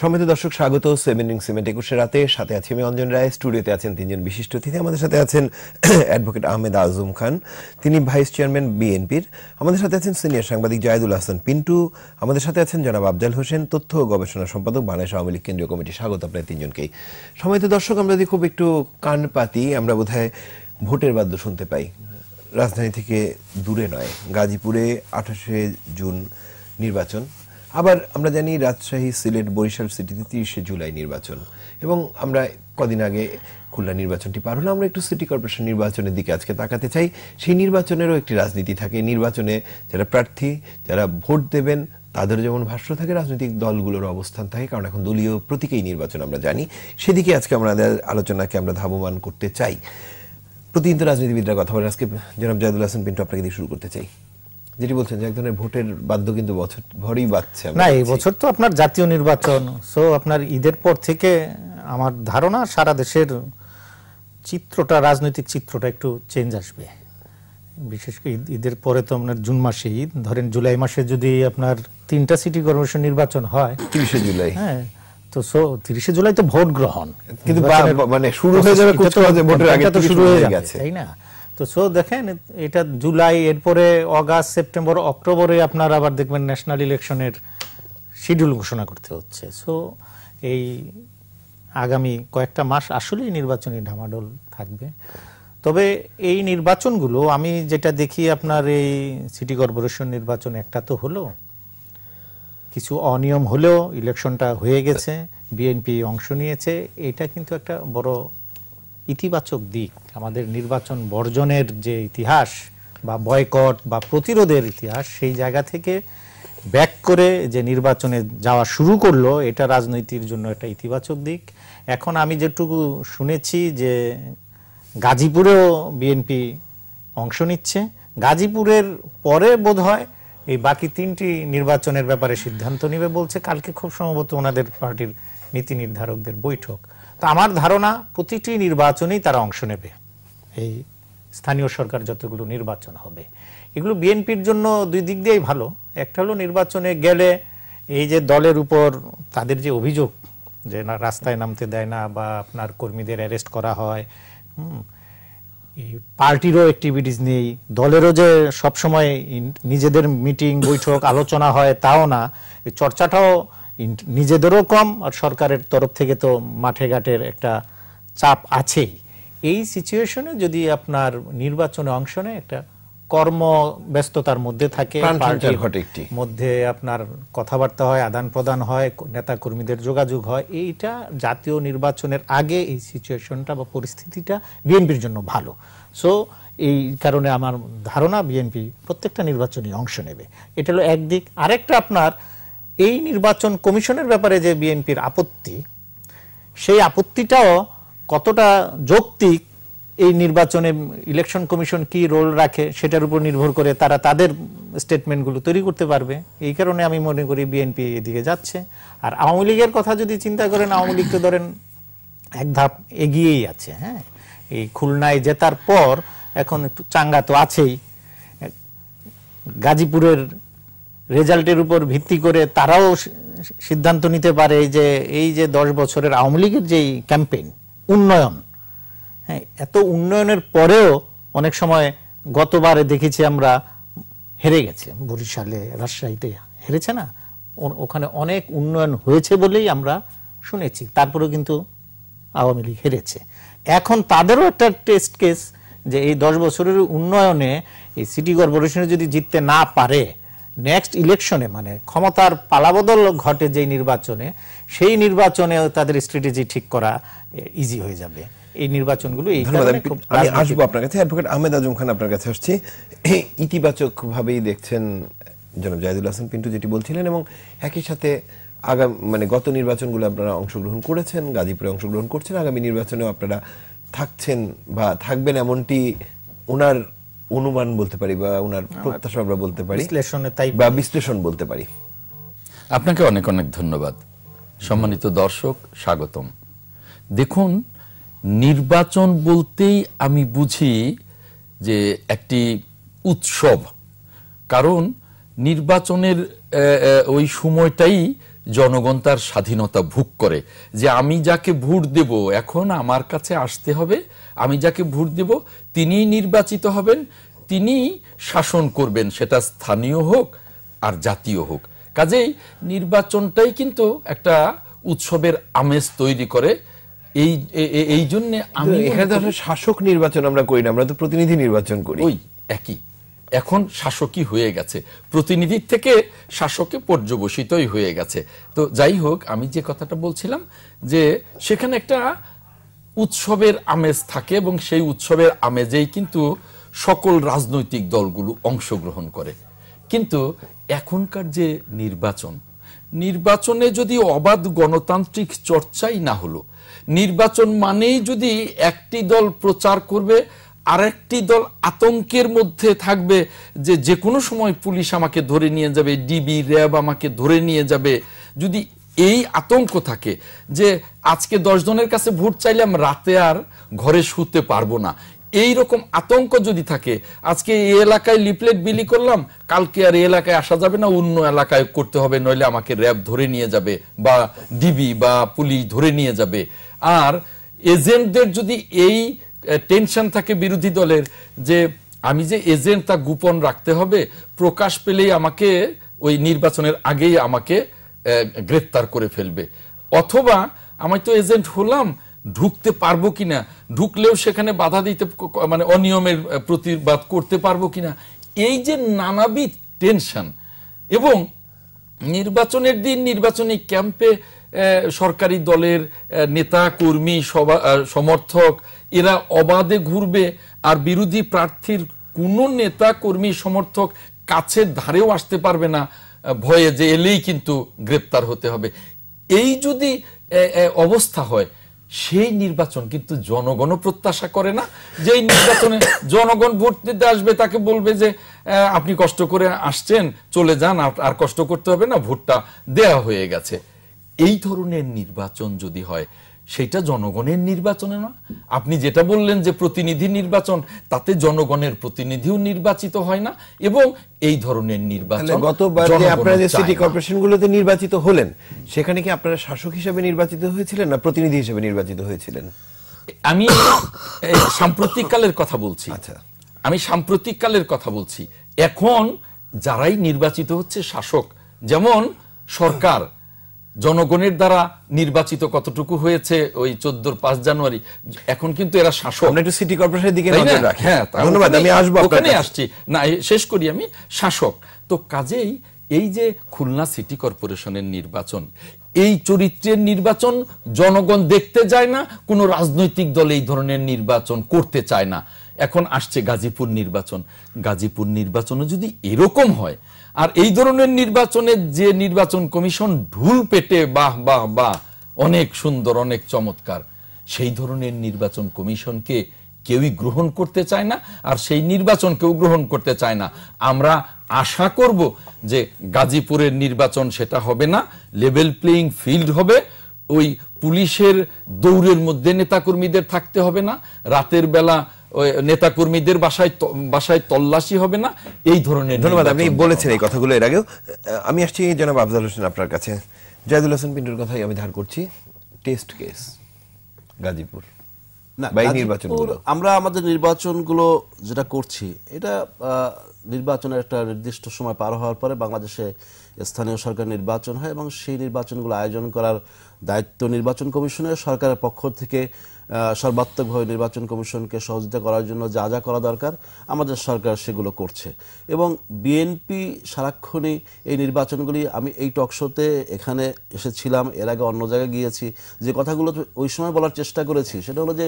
সমিত দর্শক স্বাগত seven cement একুশে রাতে সাথে আছি আমি অঞ্জন রায় স্টুডিওতে আছেন তিনজন বিশিষ্ট অতিথি আমাদের সাথে আছেন অ্যাডভোকেট আহমেদ আজম খান তিনি ভাইস চেয়ারম্যান বিএনপির আমাদের সাথে আছেন সিনিয়র সাংবাদিক জায়দুল হাসান পিন্টু আমাদের সাথে আছেন জনাব আফজাল হোসেন তথ্য ও গবেষণা সম্পাদক বাংলাদেশ আওয়ামী লীগ কেন্দ্রীয় কমিটি স্বাগত আপনার তিনজনকেই সমিত দর্শক আমরা যদি খুব একটু কান পাতি আমরা বোধহয় ভোটের বাদ্য শুনতে পাই রাজধানী থেকে দূরে নয় গাজীপুরে আঠাশে জুন নির্বাচন আবার আমরা জানি রাজশাহী সিলেট বরিশাল সিটিতে তিরিশে জুলাই নির্বাচন এবং আমরা কদিন আগে খুলনা নির্বাচনটি পার হলো আমরা একটু সিটি কর্পোরেশন নির্বাচনের দিকে আজকে তাকাতে চাই সেই নির্বাচনেরও একটি রাজনীতি থাকে নির্বাচনে যারা প্রার্থী যারা ভোট দেবেন তাদের যেমন ভাষ্য থাকে রাজনৈতিক দলগুলোর অবস্থান থাকে কারণ এখন দলীয় প্রতীকেই নির্বাচন আমরা জানি সেদিকে আজকে আমাদের আলোচনাকে আমরা ধাবমান করতে চাই প্রতিদিন তো রাজনীতিবিদরা কথা বলে আজকে জনাব জায়দুল হাসান পিন্টু আপনাকে দিয়ে শুরু করতে চাই যেটি বলছেন যে এক ধরনের ভোটের বাধ্য কিন্তু বছর ভরেই বাঁচছে না এই বছর তো আপনার জাতীয় নির্বাচন সো আপনার ঈদের পর থেকে আমার ধারণা সারা দেশের চিত্রটা রাজনৈতিক চিত্রটা একটু চেঞ্জ আসবে বিশেষ করে ঈদের পরে তো আপনার জুন মাসে ঈদ ধরেন জুলাই মাসে যদি আপনার তিনটা সিটি কর্পোরেশন নির্বাচন হয় তিরিশে জুলাই হ্যাঁ তো সো তিরিশে জুলাই তো ভোট গ্রহণ কিন্তু মানে শুরু হয়ে যাবে শুরু হয়ে গেছে তাই না তো সো দেখেন এটা জুলাই এরপরে অগাস্ট সেপ্টেম্বর অক্টোবরে আপনার আবার দেখবেন ন্যাশনাল ইলেকশনের শিডিউল ঘোষণা করতে হচ্ছে সো এই আগামী কয়েকটা মাস আসলেই নির্বাচনী ঢামাডোল থাকবে তবে এই নির্বাচনগুলো আমি যেটা দেখি আপনার এই সিটি কর্পোরেশন নির্বাচন একটা তো হলো কিছু অনিয়ম হলেও ইলেকশনটা হয়ে গেছে বিএনপি অংশ নিয়েছে এটা কিন্তু একটা বড় ইতিবাচক দিক আমাদের নির্বাচন বর্জনের যে ইতিহাস বা বয়কট বা প্রতিরোধের ইতিহাস সেই জায়গা থেকে ব্যাক করে যে নির্বাচনে যাওয়া শুরু করলো এটা রাজনৈতির জন্য একটা ইতিবাচক দিক এখন আমি যেটুকু শুনেছি যে গাজীপুরেও বিএনপি অংশ নিচ্ছে গাজীপুরের পরে বোধ হয় এই বাকি তিনটি নির্বাচনের ব্যাপারে সিদ্ধান্ত নিবে বলছে কালকে খুব সম্ভবত ওনাদের পার্টির নীতি নির্ধারকদের বৈঠক তো আমার ধারণা প্রতিটি নির্বাচনেই তারা অংশ নেবে এই স্থানীয় সরকার যতগুলো নির্বাচন হবে এগুলো বিএনপির জন্য দুই দিক দিয়েই ভালো একটা হলো নির্বাচনে গেলে এই যে দলের উপর তাদের যে অভিযোগ যে না রাস্তায় নামতে দেয় না বা আপনার কর্মীদের অ্যারেস্ট করা হয় এই পার্টিরও অ্যাক্টিভিটিস নেই দলেরও যে সবসময় নিজেদের মিটিং বৈঠক আলোচনা হয় তাও না চর্চাটাও নিজেদেরও কম আর সরকারের তরফ থেকে তো মাঠে ঘাটের একটা চাপ আছেই এই সিচুয়েশনে যদি আপনার নির্বাচনে অংশ নেয় একটা কর্ম ব্যস্ততার মধ্যে থাকে মধ্যে আপনার কথাবার্তা হয় আদান প্রদান হয় নেতা কর্মীদের যোগাযোগ হয় এইটা জাতীয় নির্বাচনের আগে এই সিচুয়েশনটা বা পরিস্থিতিটা বিএনপির জন্য ভালো সো এই কারণে আমার ধারণা বিএনপি প্রত্যেকটা নির্বাচনী অংশ নেবে এটা হলো একদিক আরেকটা আপনার এই নির্বাচন কমিশনের ব্যাপারে যে বিএনপির আপত্তি সেই আপত্তিটাও কতটা যৌক্তিক এই নির্বাচনে ইলেকশন কমিশন কি রোল রাখে সেটার উপর নির্ভর করে তারা তাদের স্টেটমেন্টগুলো তৈরি করতে পারবে এই কারণে আমি মনে করি বিএনপি এদিকে যাচ্ছে আর আওয়ামী লীগের কথা যদি চিন্তা করেন আওয়ামী লীগ তো ধরেন এক ধাপ এগিয়েই আছে হ্যাঁ এই খুলনায় জেতার পর এখন একটু চাঙ্গা তো আছেই গাজীপুরের রেজাল্টের উপর ভিত্তি করে তারাও সিদ্ধান্ত নিতে পারে যে এই যে দশ বছরের আওয়ামী লীগের যেই ক্যাম্পেইন উন্নয়ন হ্যাঁ এত উন্নয়নের পরেও অনেক সময় গতবারে দেখেছি আমরা হেরে গেছে বরিশালে রাজশাহীতে হেরেছে না ওখানে অনেক উন্নয়ন হয়েছে বলেই আমরা শুনেছি তারপরেও কিন্তু আওয়ামী লীগ হেরেছে এখন তাদেরও একটা টেস্ট কেস যে এই দশ বছরের উন্নয়নে এই সিটি কর্পোরেশনে যদি জিততে না পারে নেক্সট ইলেকশনে মানে ক্ষমতার পালাবদল ঘটে যে নির্বাচনে সেই নির্বাচনে তাদের স্ট্র্যাটেজি ঠিক করা ইজি হয়ে যাবে এই নির্বাচনগুলো এই আমি আসবো আপনার কাছে অ্যাডভোকেট আহমেদ আজম খান আপনার কাছে আসছি ইতিবাচকভাবেই দেখছেন জনাব জাহিদুল হাসান পিন্টু যেটি বলছিলেন এবং একই সাথে আগাম মানে গত নির্বাচনগুলো আপনারা অংশগ্রহণ করেছেন গাজীপুরে অংশগ্রহণ করছেন আগামী নির্বাচনেও আপনারা থাকছেন বা থাকবেন এমনটি ওনার অনুমান বলতে পারি বা ওনার প্রত্যাশা আমরা বলতে পারি বিশ্লেষণে তাই বা বিশ্লেষণ বলতে পারি আপনাকে অনেক অনেক ধন্যবাদ সম্মানিত দর্শক স্বাগতম দেখুন নির্বাচন বলতেই আমি বুঝি যে একটি উৎসব কারণ নির্বাচনের ওই সময়টাই জনগণ তার স্বাধীনতা ভোগ করে যে আমি যাকে ভোট দেব এখন আমার কাছে আসতে হবে আমি যাকে ভোট দেব তিনি নির্বাচিত হবেন তিনি শাসন করবেন সেটা স্থানীয় হোক আর জাতীয় হোক কাজেই নির্বাচনটাই কিন্তু একটা উৎসবের আমেজ তৈরি করে এই এই জন্য আমি এখানে শাসক নির্বাচন আমরা করি না আমরা তো প্রতিনিধি নির্বাচন করি ওই একই এখন শাসকই হয়ে গেছে প্রতিনিধি থেকে শাসকে পর্যবসিতই হয়ে গেছে তো যাই হোক আমি যে কথাটা বলছিলাম যে সেখানে একটা উৎসবের আমেজ থাকে এবং সেই উৎসবের আমেজেই কিন্তু সকল রাজনৈতিক দলগুলো অংশগ্রহণ করে কিন্তু এখনকার যে নির্বাচন নির্বাচনে যদি অবাধ গণতান্ত্রিক চর্চাই না হলো নির্বাচন মানেই যদি একটি দল প্রচার করবে আরেকটি দল আতঙ্কের মধ্যে থাকবে যে যে কোনো সময় পুলিশ আমাকে ধরে নিয়ে যাবে ডিবি র্যাব আমাকে ধরে নিয়ে যাবে যদি এই আতঙ্ক থাকে যে আজকে দশ জনের কাছে ভোট চাইলাম রাতে আর ঘরে শুতে পারবো না এই রকম আতঙ্ক যদি থাকে আজকে এই এলাকায় লিপলেট বিলি করলাম কালকে আর এই এলাকায় আসা যাবে না অন্য এলাকায় করতে হবে নইলে আমাকে র্যাব ধরে নিয়ে যাবে বা ডিবি বা পুলিশ ধরে নিয়ে যাবে আর এজেন্টদের যদি এই টেনশন থাকে বিরোধী দলের যে আমি যে এজেন্ট তা গোপন রাখতে হবে প্রকাশ পেলেই আমাকে ওই নির্বাচনের আগেই আমাকে গ্রেপ্তার করে ফেলবে অথবা আমি তো এজেন্ট হলাম ঢুকতে পারবো কিনা ঢুকলেও সেখানে বাধা দিতে মানে অনিয়মের প্রতিবাদ করতে পারবো কিনা এই যে নানাবিধ টেনশন এবং নির্বাচনের দিন নির্বাচনী ক্যাম্পে সরকারি দলের নেতা কর্মী সমর্থক এরা অবাধে ঘুরবে আর বিরোধী প্রার্থীর কোনো নেতা কর্মী সমর্থক কাছে ধারেও আসতে পারবে না ভয়ে যে এলেই কিন্তু গ্রেপ্তার হতে হবে এই যদি অবস্থা হয় সেই নির্বাচন কিন্তু জনগণ প্রত্যাশা করে না যে নির্বাচনে জনগণ ভোট দিতে আসবে তাকে বলবে যে আপনি কষ্ট করে আসছেন চলে যান আর কষ্ট করতে হবে না ভোটটা দেয়া হয়ে গেছে এই ধরনের নির্বাচন যদি হয় সেটা জনগণের নির্বাচনে না আপনি যেটা বললেন যে প্রতিনিধি নির্বাচন তাতে জনগণের প্রতিনিধিও নির্বাচিত হয় না এবং এই ধরনের নির্বাচন গতবার যে আপনারা যে সিটি কর্পোরেশনগুলোতে নির্বাচিত হলেন সেখানে কি আপনারা শাসক হিসেবে নির্বাচিত হয়েছিলেন না প্রতিনিধি হিসেবে নির্বাচিত হয়েছিলেন আমি সাম্প্রতিককালের কথা বলছি আচ্ছা আমি সাম্প্রতিককালের কথা বলছি এখন যারাই নির্বাচিত হচ্ছে শাসক যেমন সরকার জনগণের দ্বারা নির্বাচিত কতটুকু হয়েছে ওই চোদ্দোর পাঁচ জানুয়ারি এখন কিন্তু এরা শাসক একটু সিটি কর্পোরেশনের দিকে হ্যাঁ ধন্যবাদ আমি আসবো ওখানে আসছি না শেষ করি আমি শাসক তো কাজেই এই যে খুলনা সিটি কর্পোরেশনের নির্বাচন এই চরিত্রের নির্বাচন জনগণ দেখতে যায় না কোনো রাজনৈতিক দল এই ধরনের নির্বাচন করতে চায় না এখন আসছে গাজীপুর নির্বাচন গাজীপুর নির্বাচনও যদি এরকম হয় আর এই ধরনের নির্বাচনে যে নির্বাচন কমিশন ঢুল পেটে বাহ বাহ বাহ অনেক সুন্দর অনেক চমৎকার সেই ধরনের নির্বাচন কমিশনকে কেউই গ্রহণ করতে চায় না আর সেই নির্বাচন কেউ গ্রহণ করতে চায় না আমরা আশা করব যে গাজীপুরের নির্বাচন সেটা হবে না লেভেল প্লেইং ফিল্ড হবে ওই পুলিশের দৌড়ের মধ্যে নেতাকর্মীদের থাকতে হবে না রাতের বেলা নেতাকর্মীদের বাসায় বাসায় তল্লাশি হবে না এই ধরনের ধন্যবাদ আপনি বলেছেন এই কথাগুলো এর আগেও আমি আসছি জনাব আফজাল হোসেন আপনার কাছে জায়দুল হোসেন পিন্টুর কথাই আমি ধার করছি টেস্ট কেস গাজীপুর আমরা আমাদের নির্বাচনগুলো যেটা করছি এটা নির্বাচনের একটা নির্দিষ্ট সময় পার হওয়ার পরে বাংলাদেশে স্থানীয় সরকার নির্বাচন হয় এবং সেই নির্বাচনগুলো আয়োজন করার দায়িত্ব নির্বাচন কমিশনের সরকারের পক্ষ থেকে সর্বাত্মকভাবে নির্বাচন কমিশনকে সহযোগিতা করার জন্য যা যা করা দরকার আমাদের সরকার সেগুলো করছে এবং বিএনপি সারাক্ষণই এই নির্বাচনগুলি আমি এই টকশোতে এখানে এসেছিলাম এর আগে অন্য জায়গায় গিয়েছি যে কথাগুলো ওই সময় বলার চেষ্টা করেছি সেটা হলো যে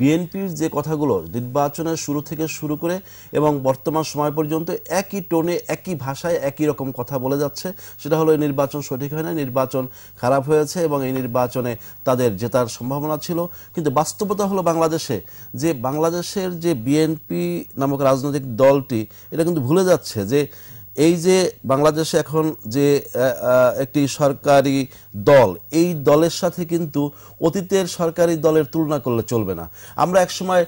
বিএনপির যে কথাগুলো নির্বাচনের শুরু থেকে শুরু করে এবং বর্তমান সময় পর্যন্ত একই টোনে একই ভাষায় একই রকম কথা বলে যাচ্ছে সেটা হলো এই নির্বাচন সঠিক হয় না নির্বাচন খারাপ হয়েছে এবং এই নির্বাচনে তাদের জেতার সম্ভাবনা ছিল কিন্তু বাস্তবতা হলো বাংলাদেশে যে বাংলাদেশের যে বিএনপি নামক রাজনৈতিক দলটি এটা কিন্তু ভুলে যাচ্ছে যে এই যে বাংলাদেশে এখন যে একটি সরকারি দল এই দলের সাথে কিন্তু অতীতের সরকারি দলের তুলনা করলে চলবে না আমরা একসময়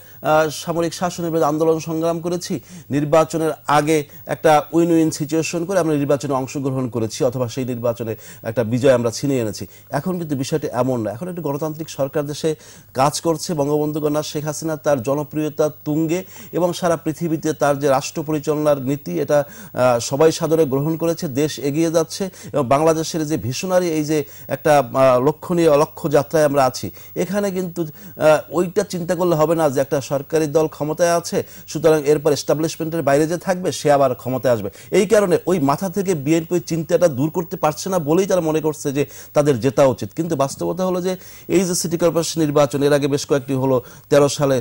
সামরিক শাসনের বিরুদ্ধে আন্দোলন সংগ্রাম করেছি নির্বাচনের আগে একটা উইন উইন সিচুয়েশন করে আমরা নির্বাচনে অংশগ্রহণ করেছি অথবা সেই নির্বাচনে একটা বিজয় আমরা ছিনিয়ে এনেছি এখন কিন্তু বিষয়টি এমন না এখন একটি গণতান্ত্রিক সরকার দেশে কাজ করছে বঙ্গবন্ধু কন্যা শেখ হাসিনা তার জনপ্রিয়তা তুঙ্গে এবং সারা পৃথিবীতে তার যে রাষ্ট্র পরিচালনার নীতি এটা সবাই সাদরে গ্রহণ করেছে দেশ এগিয়ে যাচ্ছে এবং বাংলাদেশের যে ভীষণারি এই যে একটা লক্ষণীয় লক্ষ্য যাত্রায় আমরা আছি এখানে কিন্তু ওইটা চিন্তা করলে হবে না যে একটা সরকারি দল ক্ষমতায় আছে সুতরাং এরপর এস্টাবলিশমেন্টের বাইরে যে থাকবে সে আবার ক্ষমতায় আসবে এই কারণে ওই মাথা থেকে বিএনপির চিন্তাটা দূর করতে পারছে না বলেই তারা মনে করছে যে তাদের জেতা উচিত কিন্তু বাস্তবতা হলো যে এই যে সিটি কর্পোরেশন নির্বাচন এর আগে বেশ কয়েকটি হলো ১৩ সালে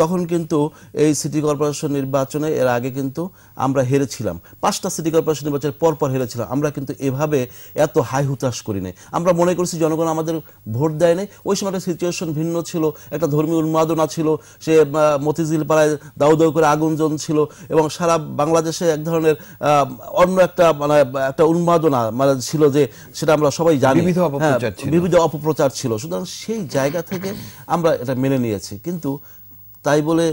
তখন কিন্তু এই সিটি কর্পোরেশন নির্বাচনে এর আগে কিন্তু আমরা হেরেছিলাম পাঁচটা পাঁচটা সিটি কর্পোরেশন নির্বাচনের পরপর হেরেছিলাম আমরা কিন্তু এভাবে এত হাই হুতাশ করি নাই আমরা মনে করছি জনগণ আমাদের ভোট দেয় নাই ওই সময় একটা সিচুয়েশন ভিন্ন ছিল একটা ধর্মীয় উন্মাদনা ছিল সে মতিঝিল পাড়ায় দাউ দাউ করে আগুন ছিল এবং সারা বাংলাদেশে এক ধরনের অন্য একটা মানে একটা উন্মাদনা মানে ছিল যে সেটা আমরা সবাই জানি বিবিধ অপপ্রচার হ্যাঁ, ছিল সুতরাং সেই জায়গা থেকে আমরা এটা মেনে নিয়েছি কিন্তু তাই বলে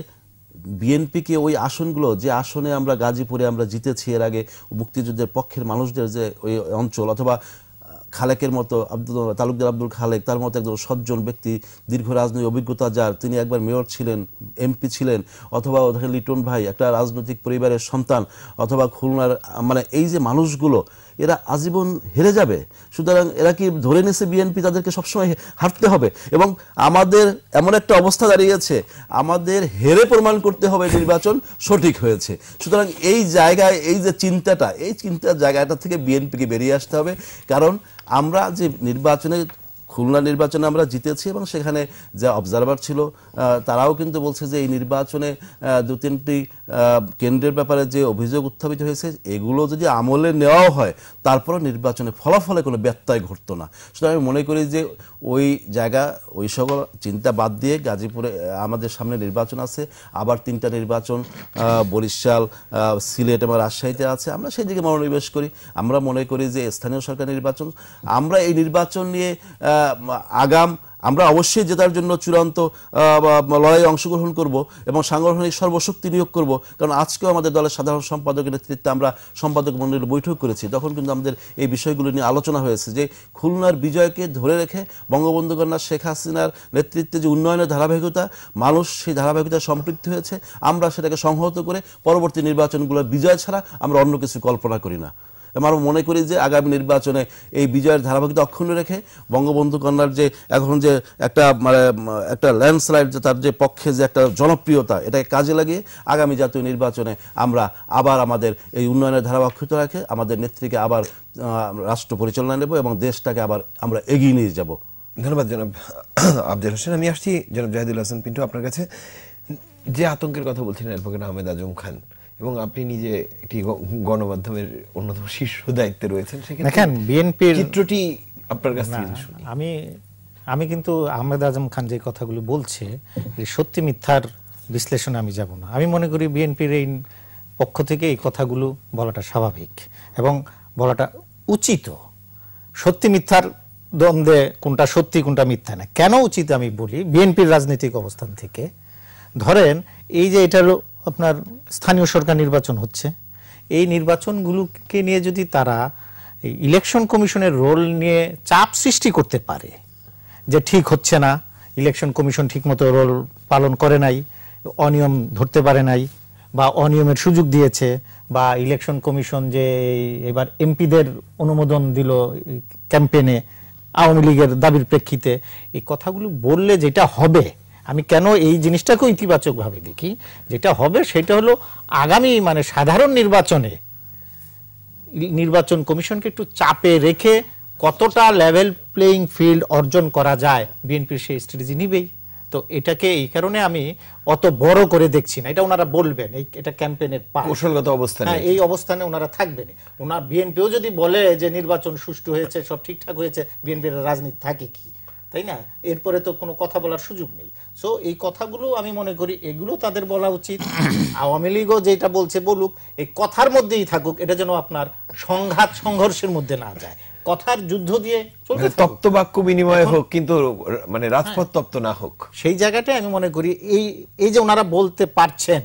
বিএনপিকে ওই আসনগুলো যে আসনে আমরা গাজীপুরে আমরা জিতেছি এর আগে মুক্তিযুদ্ধের পক্ষের মানুষদের যে ওই অঞ্চল অথবা খালেকের মতো আব্দুল তালুকদার আব্দুল খালেক তার মতো একজন সজ্জন ব্যক্তি দীর্ঘ রাজনৈতিক অভিজ্ঞতা যার তিনি একবার মেয়র ছিলেন এমপি ছিলেন অথবা লিটন ভাই একটা রাজনৈতিক পরিবারের সন্তান অথবা খুলনার মানে এই যে মানুষগুলো এরা আজীবন হেরে যাবে সুতরাং এরা কি ধরে নিয়েছে বিএনপি তাদেরকে সবসময় হারতে হবে এবং আমাদের এমন একটা অবস্থা দাঁড়িয়েছে আমাদের হেরে প্রমাণ করতে হবে নির্বাচন সঠিক হয়েছে সুতরাং এই জায়গায় এই যে চিন্তাটা এই চিন্তার জায়গাটা থেকে বিএনপিকে বেরিয়ে আসতে হবে কারণ আমরা যে নির্বাচনের খুলনা নির্বাচনে আমরা জিতেছি এবং সেখানে যা অবজারভার ছিল তারাও কিন্তু বলছে যে এই নির্বাচনে দু তিনটি কেন্দ্রের ব্যাপারে যে অভিযোগ উত্থাপিত হয়েছে এগুলো যদি আমলে নেওয়াও হয় তারপরও নির্বাচনে ফলাফলে কোনো ব্যত্যয় ঘটতো না সুতরাং আমি মনে করি যে ওই জায়গা ওই সকল চিন্তা বাদ দিয়ে গাজীপুরে আমাদের সামনে নির্বাচন আছে আবার তিনটা নির্বাচন বরিশাল সিলেট এবং রাজশাহীতে আছে আমরা সেই দিকে মনোনিবেশ করি আমরা মনে করি যে স্থানীয় সরকার নির্বাচন আমরা এই নির্বাচন নিয়ে আগাম আমরা অবশ্যই জেতার জন্য চূড়ান্ত লড়াই অংশগ্রহণ করব এবং সাংগঠনিক সর্বশক্তি নিয়োগ করব কারণ আজকেও আমাদের দলের সাধারণ সম্পাদকের নেতৃত্বে আমরা সম্পাদক মন্ডলীর বৈঠক করেছি তখন কিন্তু আমাদের এই বিষয়গুলো নিয়ে আলোচনা হয়েছে যে খুলনার বিজয়কে ধরে রেখে বঙ্গবন্ধু কন্যা শেখ হাসিনার নেতৃত্বে যে উন্নয়নের ধারাবাহিকতা মানুষ সেই ধারাবাহিকতা সম্পৃক্ত হয়েছে আমরা সেটাকে সংহত করে পরবর্তী নির্বাচনগুলোর বিজয় ছাড়া আমরা অন্য কিছু কল্পনা করি না আমরা মনে করি যে আগামী নির্বাচনে এই বিজয়ের ধারাবাহিকতা অক্ষুণ্ণ রেখে বঙ্গবন্ধু কন্যার যে এখন যে একটা মানে একটা ল্যান্ডস্লাইড যে তার যে পক্ষে যে একটা জনপ্রিয়তা এটাকে কাজে লাগিয়ে আগামী জাতীয় নির্বাচনে আমরা আবার আমাদের এই উন্নয়নের ধারা রাখে আমাদের নেত্রীকে আবার রাষ্ট্র পরিচালনা নেব এবং দেশটাকে আবার আমরা এগিয়ে নিয়ে যাব ধন্যবাদ জনাব আব্দুল হোসেন আমি আসছি জনাব জাহিদুল হাসান পিন্টু আপনার কাছে যে আতঙ্কের কথা বলছিলেন অ্যাডভোকেট আহমেদ আজম খান এবং আপনি নিজে একটি গণমাধ্যমের অন্যতম শীর্ষ দায়িত্বে রয়েছেন দেখেন বিএনপির চিত্রটি আপনার কাছ থেকে শুনি আমি আমি কিন্তু আহমেদ আজম খান যে কথাগুলো বলছে সত্যি মিথ্যার বিশ্লেষণে আমি যাব না আমি মনে করি বিএনপির এই পক্ষ থেকে এই কথাগুলো বলাটা স্বাভাবিক এবং বলাটা উচিত সত্যি মিথ্যার দ্বন্দ্বে কোনটা সত্যি কোনটা মিথ্যা না কেন উচিত আমি বলি বিএনপির রাজনৈতিক অবস্থান থেকে ধরেন এই যে এটারও আপনার স্থানীয় সরকার নির্বাচন হচ্ছে এই নির্বাচনগুলোকে নিয়ে যদি তারা ইলেকশন কমিশনের রোল নিয়ে চাপ সৃষ্টি করতে পারে যে ঠিক হচ্ছে না ইলেকশন কমিশন ঠিকমতো রোল পালন করে নাই অনিয়ম ধরতে পারে নাই বা অনিয়মের সুযোগ দিয়েছে বা ইলেকশন কমিশন যে এবার এমপিদের অনুমোদন দিল ক্যাম্পেনে আওয়ামী লীগের দাবির প্রেক্ষিতে এই কথাগুলো বললে যেটা হবে আমি কেন এই জিনিসটাকে ইতিবাচকভাবে দেখি যেটা হবে সেটা হলো আগামী মানে সাধারণ নির্বাচনে নির্বাচন কমিশনকে একটু চাপে রেখে কতটা লেভেল প্লেয়িং ফিল্ড অর্জন করা যায় বিএনপির সেই স্ট্র্যাটেজি নিবেই তো এটাকে এই কারণে আমি অত বড় করে দেখছি না এটা ওনারা বলবেন এই এটা ক্যাম্পেনের কৌশলগত অবস্থানে হ্যাঁ এই অবস্থানে ওনারা থাকবেন ওনার বিএনপিও যদি বলে যে নির্বাচন সুষ্ঠু হয়েছে সব ঠিকঠাক হয়েছে বিএনপির রাজনীতি থাকে কি তাই না এরপরে তো কোনো কথা বলার সুযোগ নেই সো এই কথাগুলো আমি মনে করি এগুলো তাদের বলা উচিত আওয়ামী লীগও যেটা বলছে বলুক এই কথার মধ্যেই থাকুক এটা যেন আপনার সংঘাত সংঘর্ষের মধ্যে না যায় কথার যুদ্ধ দিয়ে চলতে মানে তপ্ত বাক্য বিনিময় হোক কিন্তু মানে হ্যাঁ। রাজপথ তপ্ত না হোক সেই জায়গাটায় আমি মনে করি এই এই যে ওনারা বলতে পারছেন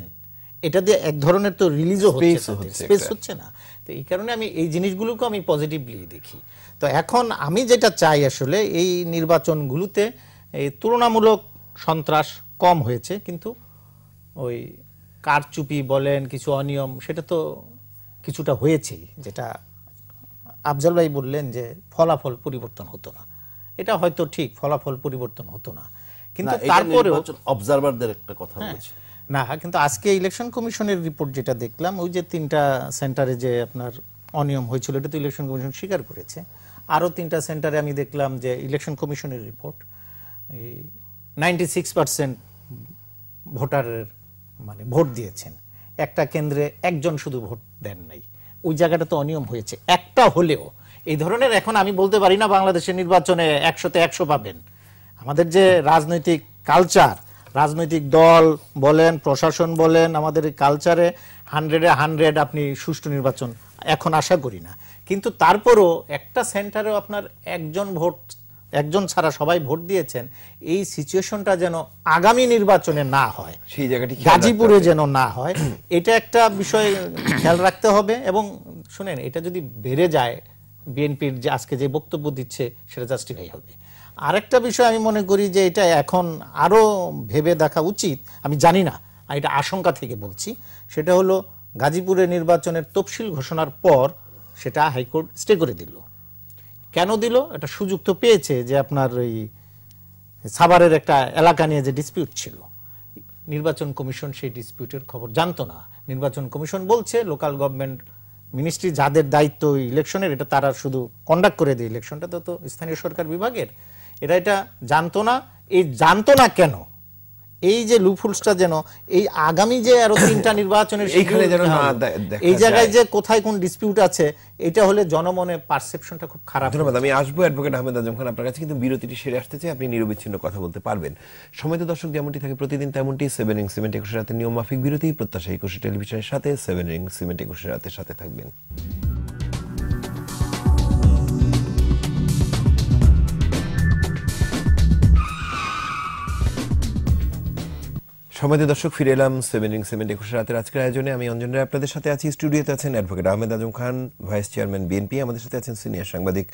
এটা দিয়ে এক ধরনের তো রিলিজও হচ্ছে স্পেস হচ্ছে না তো এই কারণে আমি এই জিনিসগুলোকে আমি পজিটিভলি দেখি তো এখন আমি যেটা চাই আসলে এই নির্বাচনগুলোতে এই তুলনামূলক সন্ত্রাস কম হয়েছে কিন্তু ওই কারচুপি বলেন কিছু অনিয়ম সেটা তো কিছুটা হয়েছেই যেটা আফজাল ভাই বললেন যে ফলাফল পরিবর্তন হতো না এটা হয়তো ঠিক ফলাফল পরিবর্তন হতো না কিন্তু তারপরেও অবজারভারদের একটা কথা হ্যাঁ। বলেছে না কিন্তু আজকে ইলেকশন কমিশনের রিপোর্ট যেটা দেখলাম ওই যে তিনটা সেন্টারে যে আপনার অনিয়ম হয়েছিল এটা তো ইলেকশন কমিশন স্বীকার করেছে আরও তিনটা সেন্টারে আমি দেখলাম যে ইলেকশন কমিশনের রিপোর্ট নাইনটি সিক্স পার্সেন্ট ভোটারের মানে ভোট দিয়েছেন একটা কেন্দ্রে একজন শুধু ভোট দেন নাই ওই জায়গাটা তো অনিয়ম হয়েছে একটা হলেও এই ধরনের এখন আমি বলতে পারি না বাংলাদেশের নির্বাচনে একশোতে একশো পাবেন আমাদের যে রাজনৈতিক কালচার রাজনৈতিক দল বলেন প্রশাসন বলেন আমাদের কালচারে হান্ড্রেডে হান্ড্রেড আপনি সুষ্ঠু নির্বাচন এখন আশা করি না কিন্তু তারপরও একটা সেন্টারেও আপনার একজন ভোট একজন ছাড়া সবাই ভোট দিয়েছেন এই সিচুয়েশনটা যেন আগামী নির্বাচনে না হয় সেই জায়গাটি গাজীপুরে যেন না হয় এটা একটা বিষয় খেয়াল রাখতে হবে এবং শুনেন এটা যদি বেড়ে যায় বিএনপির যে আজকে যে বক্তব্য দিচ্ছে সেটা জাস্টিফাই হবে আরেকটা বিষয় আমি মনে করি যে এটা এখন আরও ভেবে দেখা উচিত আমি জানি না এটা আশঙ্কা থেকে বলছি সেটা হলো গাজীপুরে নির্বাচনের তফসিল ঘোষণার পর সেটা হাইকোর্ট স্টে করে দিল কেন দিল এটা সুযোগ তো পেয়েছে যে আপনার ওই সাভারের একটা এলাকা নিয়ে যে ডিসপিউট ছিল নির্বাচন কমিশন সেই ডিসপিউটের খবর জানতো না নির্বাচন কমিশন বলছে লোকাল গভর্নমেন্ট মিনিস্ট্রি যাদের দায়িত্ব ইলেকশনের এটা তারা শুধু কন্ডাক্ট করে দেয় ইলেকশনটা তো স্থানীয় সরকার বিভাগের এরা এটা জানতো না এই জানতো না কেন এই যে লুফুলসটা যেন এই আগামী যে আরো তিনটা নির্বাচনের এইখানে যেন এই জায়গায় যে কোথায় কোন ডিসপিউট আছে এটা হলে জনমনে পারসেপশনটা খুব খারাপ ধন্যবাদ আমি আসবো অ্যাডভোকেট আহমেদ আজম খান আপনার কাছে কিন্তু বিরতিটি সেরে আসতে চাই আপনি নিরবিচ্ছিন্ন কথা বলতে পারবেন সময় তো দর্শক যেমনটি থাকে প্রতিদিন তেমনটি সেভেন রিং সিমেন্ট একুশের রাতে নিয়ম মাফিক বিরতি প্রত্যাশা একুশে টেলিভিশনের সাথে সেভেন রিং সিমেন্ট একুশের রাতের সাথে থাকবেন সমাধি দর্শক ফিরে এলাম সেভেনিং রিং সেভেন একুশে রাতের আজকের আয়োজনে আমি অঞ্জন রায় আপনাদের সাথে আছি স্টুডিওতে আছেন advocate Ahmed Azam Khan vice chairman BNP আমাদের সাথে আছেন সিনিয়র সাংবাদিক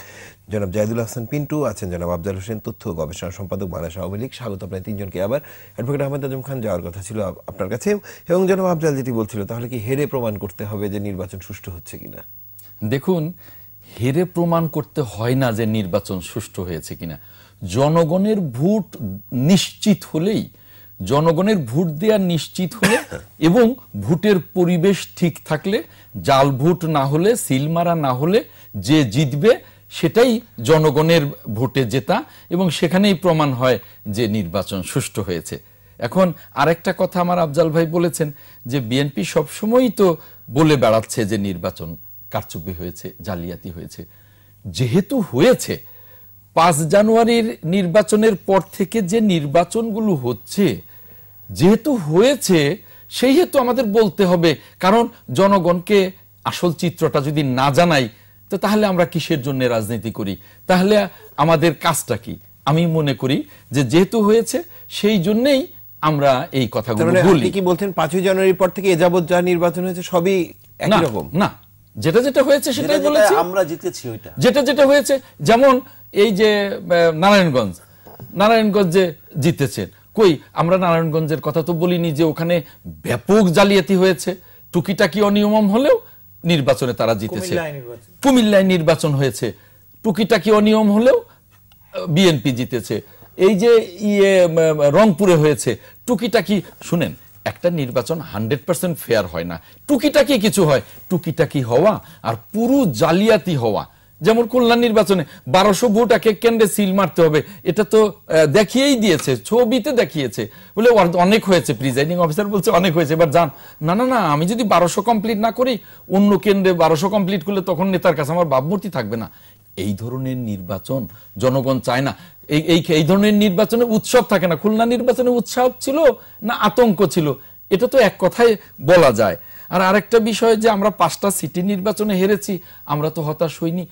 জনাব জাহিদুল হাসান পিন্টু আছেন জনাব আফজাল হোসেন তথ্য গবেষণা সম্পাদক বাংলাদেশ আওয়ামী লীগ স্বাগত আপনার তিনজনকে আবার অ্যাডভোকেট আহমেদ আজম খান যাওয়ার কথা ছিল আপনার কাছে এবং জনাব আফজাল যেটি বলছিল তাহলে কি হেরে প্রমাণ করতে হবে যে নির্বাচন সুষ্ঠু হচ্ছে কিনা দেখুন হেরে প্রমাণ করতে হয় না যে নির্বাচন সুষ্ঠু হয়েছে কিনা জনগণের ভোট নিশ্চিত হলেই জনগণের ভোট দেওয়া নিশ্চিত হলে এবং ভোটের পরিবেশ ঠিক থাকলে জাল ভোট না হলে সিলমারা না হলে যে জিতবে সেটাই জনগণের ভোটে জেতা এবং সেখানেই প্রমাণ হয় যে নির্বাচন সুষ্ঠু হয়েছে এখন আরেকটা কথা আমার আফজাল ভাই বলেছেন যে বিএনপি সবসময়ই তো বলে বেড়াচ্ছে যে নির্বাচন কারচুপি হয়েছে জালিয়াতি হয়েছে যেহেতু হয়েছে পাঁচ জানুয়ারির নির্বাচনের পর থেকে যে নির্বাচনগুলো হচ্ছে যেহেতু হয়েছে সেই হেতু আমাদের বলতে হবে কারণ জনগণকে আসল চিত্রটা যদি না জানাই তো তাহলে আমরা কিসের জন্য রাজনীতি করি তাহলে আমাদের কাজটা কি আমি মনে করি যে যেহেতু হয়েছে সেই জন্যেই আমরা এই কথাগুলো মানে বলি কি বলছেন পাঁচই জানুয়ারির পর থেকে এ যাবৎ যা নির্বাচন হয়েছে সবই একই রকম না যেটা যেটা হয়েছে সেটাই বলেছি আমরা জিতেছি ওইটা যেটা যেটা হয়েছে যেমন এই যে নারায়ণগঞ্জ যে জিতেছেন কই আমরা নারায়ণগঞ্জের কথা তো বলিনি যে ওখানে ব্যাপক জালিয়াতি হয়েছে টুকিটাকি অনিয়মম হলেও নির্বাচনে তারা জিতেছে কুমিল্লায় নির্বাচন হয়েছে টুকিটাকি অনিয়ম হলেও বিএনপি জিতেছে এই যে ইয়ে রংপুরে হয়েছে টুকিটাকি শুনেন একটা নির্বাচন হান্ড্রেড পার্সেন্ট ফেয়ার হয় না টুকিটাকি কিছু হয় টুকিটাকি হওয়া আর পুরো জালিয়াতি হওয়া যেমন কল্যাণ নির্বাচনে বারোশো ভোট এক এক কেন্দ্রে সিল মারতে হবে এটা তো দেখিয়েই দিয়েছে ছবিতে দেখিয়েছে বলে অনেক হয়েছে প্রিজাইডিং অফিসার বলছে অনেক হয়েছে এবার যান না না না আমি যদি বারোশো কমপ্লিট না করি অন্য কেন্দ্রে বারোশো কমপ্লিট করলে তখন নেতার কাছে আমার বাবমূর্তি থাকবে না এই ধরনের নির্বাচন জনগণ চায় না এই এই ধরনের নির্বাচনে উৎসব থাকে না খুলনা নির্বাচনে উৎসাহ ছিল না আতঙ্ক ছিল এটা তো এক কথায় বলা যায় আর আরেকটা বিষয় যে আমরা পাঁচটা সিটি নির্বাচনে হেরেছি আমরা তো হতাশ হইনি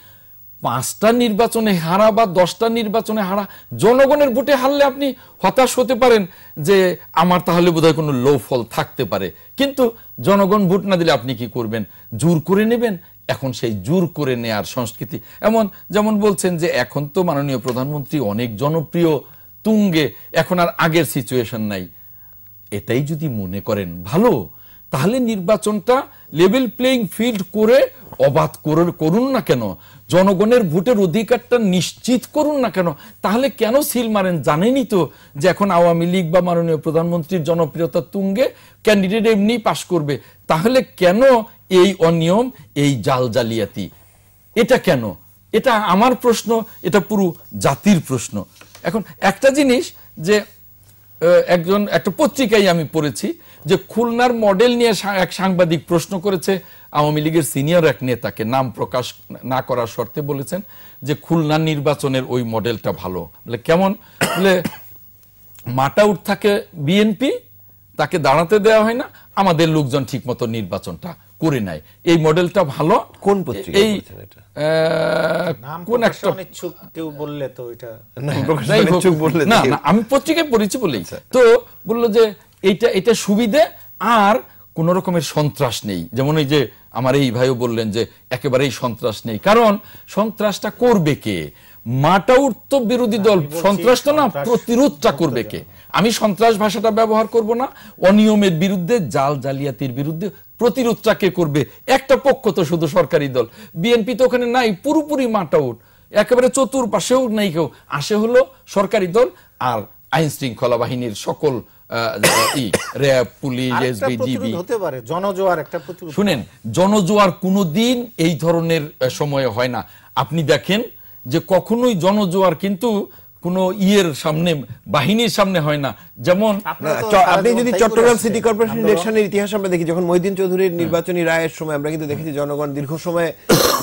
পাঁচটা নির্বাচনে হারা বা দশটা নির্বাচনে হারা জনগণের ভোটে হারলে আপনি হতাশ হতে পারেন যে আমার তাহলে বোধহয় কোনো লো ফল থাকতে পারে কিন্তু জনগণ ভোট না দিলে আপনি কি করবেন জোর করে নেবেন এখন সেই জোর করে নেয়ার সংস্কৃতি এমন যেমন বলছেন যে এখন তো মাননীয় প্রধানমন্ত্রী অনেক জনপ্রিয় তুঙ্গে এখন আর আগের সিচুয়েশন নাই এটাই যদি মনে করেন ভালো তাহলে নির্বাচনটা লেভেল প্লেইং ফিল্ড করে অবাধ করুন না কেন জনগণের ভোটের অধিকারটা নিশ্চিত করুন না কেন তাহলে কেন সিল মারেন জানেনি তো যে এখন আওয়ামী লীগ বা মাননীয় প্রধানমন্ত্রীর জনপ্রিয়তা তুঙ্গে ক্যান্ডিডেট এমনি পাশ করবে তাহলে কেন এই অনিয়ম এই জাল জালিয়াতি এটা কেন এটা আমার প্রশ্ন এটা পুরো জাতির প্রশ্ন এখন একটা জিনিস যে একজন একটা পত্রিকায় আমি পড়েছি যে খুলনার মডেল নিয়ে এক সাংবাদিক প্রশ্ন করেছে আওয়ামী লীগের সিনিয়র এক নেতাকে নাম প্রকাশ না করার শর্তে বলেছেন যে খুলনা নির্বাচনের ওই মডেলটা ভালো বলে কেমন বলে মাটাউট থাকে বিএনপি তাকে দাঁড়াতে দেওয়া হয় না আমাদের লোকজন ঠিকমতো নির্বাচনটা করে নাই এই মডেলটা ভালো কোন পত্রিকা হ্যাঁ, আমি পত্রিকায় পড়েছি বলেই আচ্ছা। তো বললো যে এটা এটা সুবিধে আর কোন রকমের সন্ত্রাস নেই যেমন এই যে আমার এই ভাইও বললেন যে একেবারেই সন্ত্রাস নেই কারণ সন্ত্রাসটা করবে কে মাটাউট তো বিরোধী দল সন্ত্রাস তো না প্রতিরোধটা করবে কে আমি সন্ত্রাস ভাষাটা ব্যবহার করব না অনিয়মের বিরুদ্ধে জাল জালিয়াতির বিরুদ্ধে প্রতিরোধটা কে করবে একটা পক্ষ তো শুধু সরকারি দল বিএনপি তো ওখানে নাই পুরোপুরি মাটাউট একেবারে চতুর্পাশেও নেই কেউ আসে হলো সরকারি দল আর আইন শৃঙ্খলা বাহিনীর সকল শুনেন জনজোয়ার কোনো দিন এই ধরনের সময়ে হয় না আপনি দেখেন যে কখনোই জনজোয়ার কিন্তু কোন ইয়ের সামনে বাহিনীর সামনে হয় না যেমন আপনি যদি চট্টগ্রাম সিটি কর্পোরেশন ইলেকশনের ইতিহাস আমরা দেখি যখন মহিদিন চৌধুরীর হ্যাঁ। নির্বাচনী রায়ের সময় আমরা কিন্তু দেখেছি হ্যাঁ। জনগণ দীর্ঘ সময়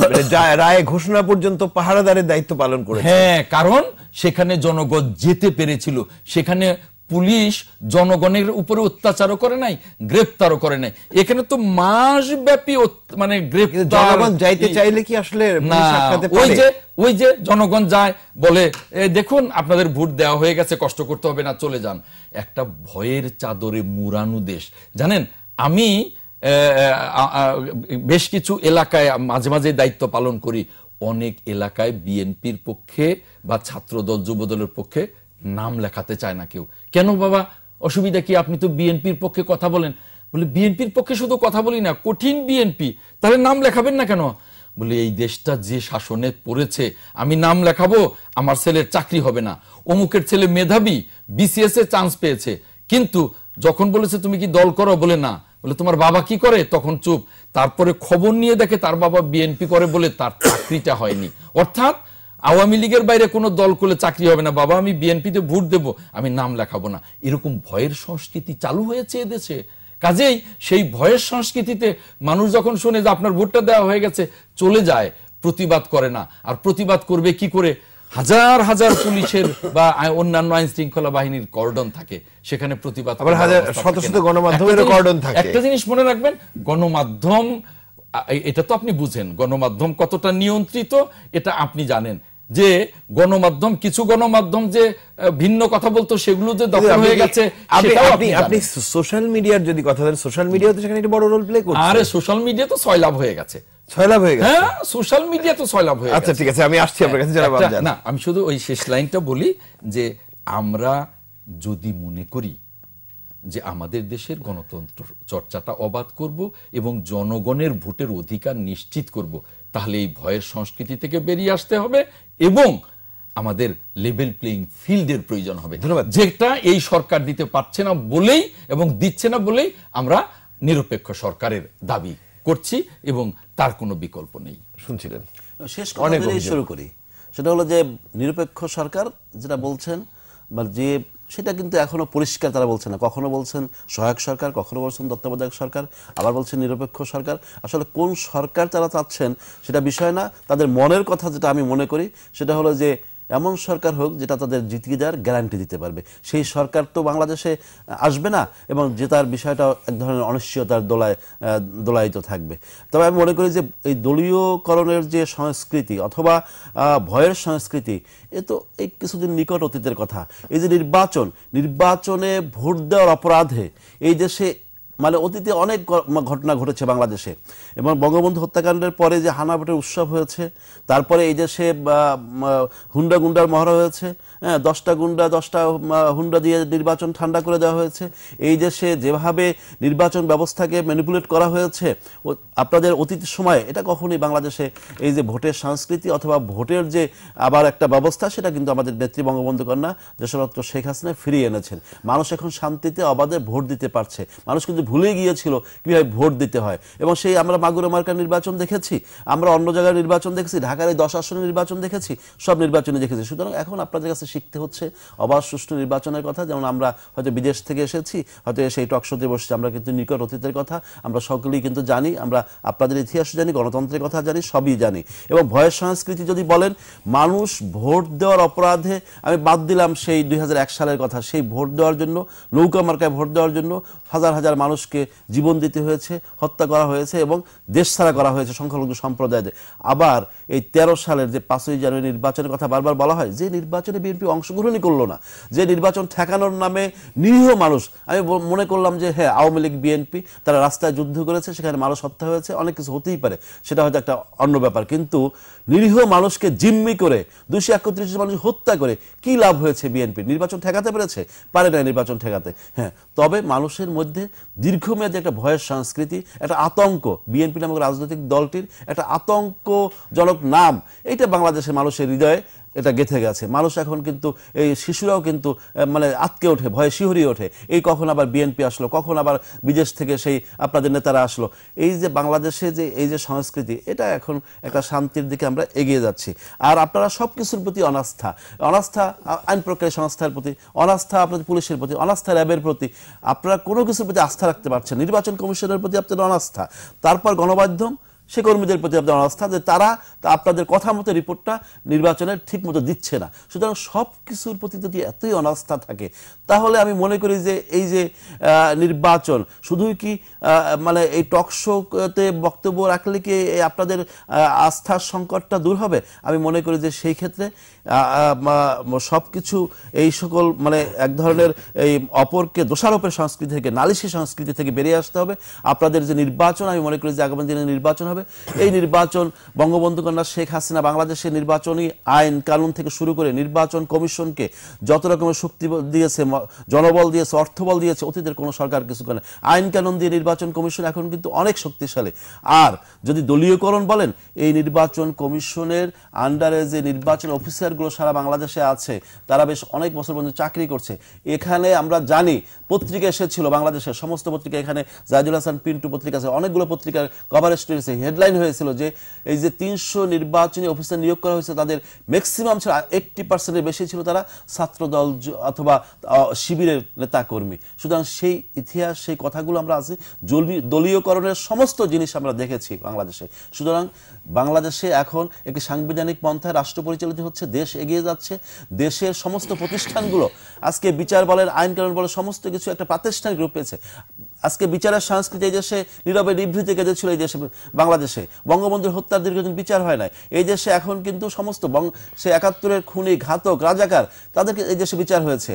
মানে রায় ঘোষণা পর্যন্ত পাহারাদারের দায়িত্ব পালন করে হ্যাঁ কারণ সেখানে জনগণ যেতে পেরেছিল সেখানে পুলিশ জনগণের উপরে অত্যাচারও করে নাই গ্রেপ্তারও করে নাই এখানে তো মাস ব্যাপী মানে জনগণ যাইতে চাইলে কি আসলে ওই যে ওই যে জনগণ যায় বলে দেখুন আপনাদের ভোট দেওয়া হয়ে গেছে কষ্ট করতে হবে না চলে যান একটা ভয়ের চাদরে মুরানু দেশ জানেন আমি বেশ কিছু এলাকায় মাঝে মাঝে দায়িত্ব পালন করি অনেক এলাকায় বিএনপির পক্ষে বা ছাত্রদল যুবদলের পক্ষে নাম লেখাতে চায় না কেউ কেন বাবা অসুবিধা কি আপনি তো বিএনপির পক্ষে কথা বলেন বলে বিএনপির পক্ষে শুধু কথা বলি না কঠিন বিএনপি তাহলে নাম লেখাবেন না কেন বলে এই দেশটা যে শাসনে পড়েছে আমি নাম লেখাবো আমার ছেলের চাকরি হবে না অমুকের ছেলে মেধাবী বিসিএস এ চান্স পেয়েছে কিন্তু যখন বলেছে তুমি কি দল করো বলে না বলে তোমার বাবা কি করে তখন চুপ তারপরে খবর নিয়ে দেখে তার বাবা বিএনপি করে বলে তার চাকরিটা হয়নি অর্থাৎ আওয়ামী লীগের বাইরে কোনো দল করলে চাকরি হবে না বাবা আমি বিএনপিতে ভোট দেব আমি নাম লেখাবো না এরকম ভয়ের সংস্কৃতি চালু হয়েছে এদেশে কাজেই সেই ভয়ের সংস্কৃতিতে মানুষ যখন শুনে যে আপনার ভোটটা দেওয়া হয়ে গেছে চলে যায় প্রতিবাদ করে না আর প্রতিবাদ করবে কি করে হাজার হাজার পুলিশের বা অন্যান্য আইন শৃঙ্খলা বাহিনীর কর্ডন থাকে সেখানে প্রতিবাদ শত শত গণমাধ্যমের কর্ডন থাকে একটা জিনিস মনে রাখবেন গণমাধ্যম এটা তো আপনি বুঝেন গণমাধ্যম কতটা নিয়ন্ত্রিত এটা আপনি জানেন যে গণমাধ্যম কিছু গণমাধ্যম যে ভিন্ন কথা বলতো সেগুলো যে দখল হয়ে গেছে আপনি সোশ্যাল মিডিয়ার যদি কথা বলেন সোশ্যাল মিডিয়া সেখানে একটা বড় রোল প্লে করছে আরে সোশ্যাল মিডিয়া তো সয়লাভ হয়ে গেছে সয়লাভ হয়ে গেছে হ্যাঁ সোশ্যাল মিডিয়া তো সয়লাভ হয়ে আচ্ছা, গেছে আচ্ছা ঠিক আছে আমি আসছি আপনার কাছে আচ্ছা, না আমি শুধু ওই শেষ লাইনটা বলি যে আমরা যদি মনে করি যে আমাদের দেশের গণতন্ত্র চর্চাটা অবাধ করব এবং জনগণের ভোটের অধিকার নিশ্চিত করব তাহলে এই ভয়ের সংস্কৃতি থেকে বেরিয়ে আসতে হবে এবং আমাদের লেভেল প্লেইং ফিল্ডের প্রয়োজন হবে ধন্যবাদ যেটা এই সরকার দিতে পারছে না বলেই এবং দিচ্ছে না বলেই আমরা নিরপেক্ষ সরকারের দাবি করছি এবং তার কোনো বিকল্প নেই শুনছিলেন শেষ অনেক শুরু করি সেটা হলো যে নিরপেক্ষ সরকার যেটা বলছেন বা যে সেটা কিন্তু এখনো পরিষ্কার তারা বলছে না কখনো বলছেন সহায়ক সরকার কখনো বলছেন তত্ত্বাবধায়ক সরকার আবার বলছেন নিরপেক্ষ সরকার আসলে কোন সরকার তারা চাচ্ছেন সেটা বিষয় না তাদের মনের কথা যেটা আমি মনে করি সেটা হলো যে এমন সরকার হোক যেটা তাদের জিতিয়ে দেওয়ার গ্যারান্টি দিতে পারবে সেই সরকার তো বাংলাদেশে আসবে না এবং জেতার বিষয়টা এক ধরনের অনিশ্চয়তার দোলায় দোলায়িত থাকবে তবে আমি মনে করি যে এই দলীয়করণের যে সংস্কৃতি অথবা ভয়ের সংস্কৃতি এ তো এই কিছুদিন নিকট অতীতের কথা এই যে নির্বাচন নির্বাচনে ভোট দেওয়ার অপরাধে এই দেশে মানে অতীতে অনেক ঘটনা ঘটেছে বাংলাদেশে এবং বঙ্গবন্ধু হত্যাকাণ্ডের পরে যে হানাভোটের উৎসব হয়েছে তারপরে এই দেশে হুন্ডা গুন্ডার মহড়া হয়েছে হ্যাঁ দশটা গুন্ডা দশটা হুন্ডা দিয়ে নির্বাচন ঠান্ডা করে দেওয়া হয়েছে এই দেশে যেভাবে নির্বাচন ব্যবস্থাকে ম্যানিপুলেট করা হয়েছে আপনাদের অতীত সময় এটা কখনোই বাংলাদেশে এই যে ভোটের সংস্কৃতি অথবা ভোটের যে আবার একটা ব্যবস্থা সেটা কিন্তু আমাদের নেত্রী বঙ্গবন্ধু কন্যা দেশরত্ন শেখ হাসিনা ফিরিয়ে এনেছেন মানুষ এখন শান্তিতে অবাধে ভোট দিতে পারছে মানুষ কিন্তু ভুলে গিয়েছিল কীভাবে ভোট দিতে হয় এবং সেই আমরা মাগুর মার্কা নির্বাচন দেখেছি আমরা অন্য জায়গায় নির্বাচন দেখেছি ঢাকার এই দশ আসনের নির্বাচন দেখেছি সব নির্বাচনে দেখেছি সুতরাং এখন আপনাদের কাছে শিখতে হচ্ছে অবাধ সুষ্ঠু নির্বাচনের কথা যেমন আমরা হয়তো বিদেশ থেকে এসেছি হয়তো সেই টকশোতে বসছি আমরা কিন্তু নিকট অতীতের কথা আমরা সকলেই কিন্তু জানি আমরা আপনাদের ইতিহাস জানি গণতন্ত্রের কথা জানি সবই জানি এবং ভয়ের সংস্কৃতি যদি বলেন মানুষ ভোট দেওয়ার অপরাধে আমি বাদ দিলাম সেই দুই সালের কথা সেই ভোট দেওয়ার জন্য নৌকা মার্কায় ভোট দেওয়ার জন্য হাজার হাজার মানুষকে জীবন দিতে হয়েছে হত্যা করা হয়েছে এবং দেশ ছাড়া করা হয়েছে সংখ্যালঘু সম্প্রদায়দের আবার এই ১৩ সালের যে পাঁচই জানুয়ারি নির্বাচনের কথা বারবার বলা হয় যে নির্বাচনে বিএনপি বিএনপি অংশগ্রহণই করলো না যে নির্বাচন ঠেকানোর নামে নিরীহ মানুষ আমি মনে করলাম যে হ্যাঁ আওয়ামী লীগ বিএনপি তারা রাস্তায় যুদ্ধ করেছে সেখানে মানুষ হত্যা হয়েছে অনেক কিছু হতেই পারে সেটা হয়তো একটা অন্য ব্যাপার কিন্তু নিরীহ মানুষকে জিম্মি করে দুশো একত্রিশ মানুষ হত্যা করে কি লাভ হয়েছে বিএনপি নির্বাচন ঠেকাতে পেরেছে পারে না নির্বাচন ঠেকাতে হ্যাঁ তবে মানুষের মধ্যে দীর্ঘমেয়াদী একটা ভয়ের সংস্কৃতি একটা আতঙ্ক বিএনপি নামক রাজনৈতিক দলটির একটা আতঙ্কজনক নাম এইটা বাংলাদেশের মানুষের হৃদয়ে এটা গেথে গেছে মানুষ এখন কিন্তু এই শিশুরাও কিন্তু মানে আতকে ওঠে ভয়ে শিহরিয়ে ওঠে এই কখন আবার বিএনপি আসলো কখন আবার বিদেশ থেকে সেই আপনাদের নেতারা আসলো এই যে বাংলাদেশে যে এই যে সংস্কৃতি এটা এখন একটা শান্তির দিকে আমরা এগিয়ে যাচ্ছি আর আপনারা সব কিছুর প্রতি অনাস্থা অনাস্থা আইন প্রক্রিয়া সংস্থার প্রতি অনাস্থা আপনাদের পুলিশের প্রতি অনাস্থা র্যাবের প্রতি আপনারা কোনো কিছুর প্রতি আস্থা রাখতে পারছেন নির্বাচন কমিশনের প্রতি আপনাদের অনাস্থা তারপর গণমাধ্যম সে কর্মীদের প্রতি আপনার আস্থা যে তারা আপনাদের কথা মতো রিপোর্টটা নির্বাচনের ঠিক মতো দিচ্ছে না সুতরাং সব কিছুর প্রতি যদি এতই অনাস্থা থাকে তাহলে আমি মনে করি যে এই যে নির্বাচন শুধুই কি মানে এই টক শোতে বক্তব্য রাখলে কি আপনাদের আস্থার সংকটটা দূর হবে আমি মনে করি যে সেই ক্ষেত্রে সব কিছু এই সকল মানে এক ধরনের এই অপরকে দোষারোপের সংস্কৃতি থেকে নালিশি সংস্কৃতি থেকে বেরিয়ে আসতে হবে আপনাদের যে নির্বাচন আমি মনে করি যে আগামী দিনে নির্বাচন হবে এই নির্বাচন বঙ্গবন্ধু কন্যা শেখ হাসিনা বাংলাদেশের নির্বাচনী আইন কানুন থেকে শুরু করে নির্বাচন কমিশনকে যত রকমের শক্তি দিয়েছে জনবল দিয়েছে অর্থবল দিয়েছে অতীতের কোনো সরকার কিছু করে আইন কানুন দিয়ে নির্বাচন কমিশন এখন কিন্তু অনেক শক্তিশালী আর যদি দলীয়করণ বলেন এই নির্বাচন কমিশনের আন্ডারে যে নির্বাচন অফিসার সেন্টারগুলো সারা বাংলাদেশে আছে তারা বেশ অনেক বছর পর্যন্ত চাকরি করছে এখানে আমরা জানি পত্রিকা এসেছিল বাংলাদেশের সমস্ত পত্রিকা এখানে জাহিদুল হাসান পিন্টু পত্রিকা আছে অনেকগুলো পত্রিকার কভারেজ করেছে হেডলাইন হয়েছিল যে এই যে তিনশো নির্বাচনী অফিসার নিয়োগ করা হয়েছে তাদের ম্যাক্সিমাম ছিল এইট্টি পার্সেন্টের বেশি ছিল তারা ছাত্রদল অথবা শিবিরের নেতা কর্মী সুতরাং সেই ইতিহাস সেই কথাগুলো আমরা আছি দলীয়করণের সমস্ত জিনিস আমরা দেখেছি বাংলাদেশে সুতরাং বাংলাদেশে এখন একটি সাংবিধানিক পন্থায় রাষ্ট্র পরিচালিত হচ্ছে দেশ এগিয়ে যাচ্ছে দেশের সমস্ত প্রতিষ্ঠানগুলো আজকে বিচার বলেন আইন কানুন বলেন সমস্ত কিছু একটা প্রাতিষ্ঠানিক রূপ পেয়েছে আজকে বিচারের সংস্কৃতি এই দেশে নীরবে নিভৃতি কেঁদে ছিল এই দেশে বাংলাদেশে বঙ্গবন্ধুর হত্যার দীর্ঘদিন বিচার হয় নাই এই দেশে এখন কিন্তু সমস্ত সে একাত্তরের খুনি ঘাতক রাজাকার তাদেরকে এই দেশে বিচার হয়েছে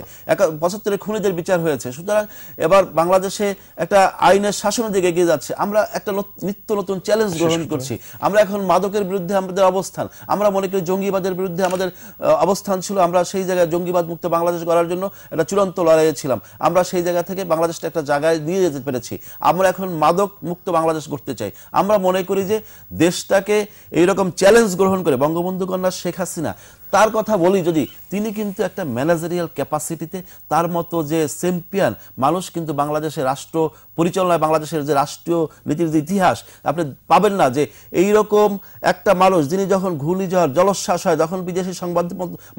পঁচাত্তরের খুনিদের বিচার হয়েছে সুতরাং এবার বাংলাদেশে একটা আইনের শাসনের দিকে এগিয়ে যাচ্ছে আমরা একটা নিত্য নতুন চ্যালেঞ্জ গ্রহণ করছি আমরা এখন মাদকের বিরুদ্ধে আমাদের অবস্থান আমরা মনে করি জঙ্গিবাদের বিরুদ্ধে আমাদের অবস্থান ছিল আমরা সেই জায়গায় জঙ্গিবাদ মুক্ত বাংলাদেশ করার জন্য একটা চূড়ান্ত লড়াইয়ে ছিলাম আমরা সেই জায়গা থেকে বাংলাদেশটা একটা জায়গায় নিয়ে যেতে পেরেছি আমরা এখন মাদক মুক্ত বাংলাদেশ করতে চাই আমরা মনে করি যে দেশটাকে এইরকম চ্যালেঞ্জ গ্রহণ করে বঙ্গবন্ধু কন্যা শেখ হাসিনা তার কথা বলি যদি তিনি কিন্তু একটা ম্যানেজারিয়াল ক্যাপাসিটিতে তার মতো যে চ্যাম্পিয়ন মানুষ কিন্তু বাংলাদেশের রাষ্ট্র পরিচালনায় বাংলাদেশের যে রাষ্ট্রীয় নীতির যে ইতিহাস আপনি পাবেন না যে এই রকম একটা মানুষ যিনি যখন ঘূর্ণিঝড় জলোচ্ছ্বাস হয় যখন বিদেশি সংবাদ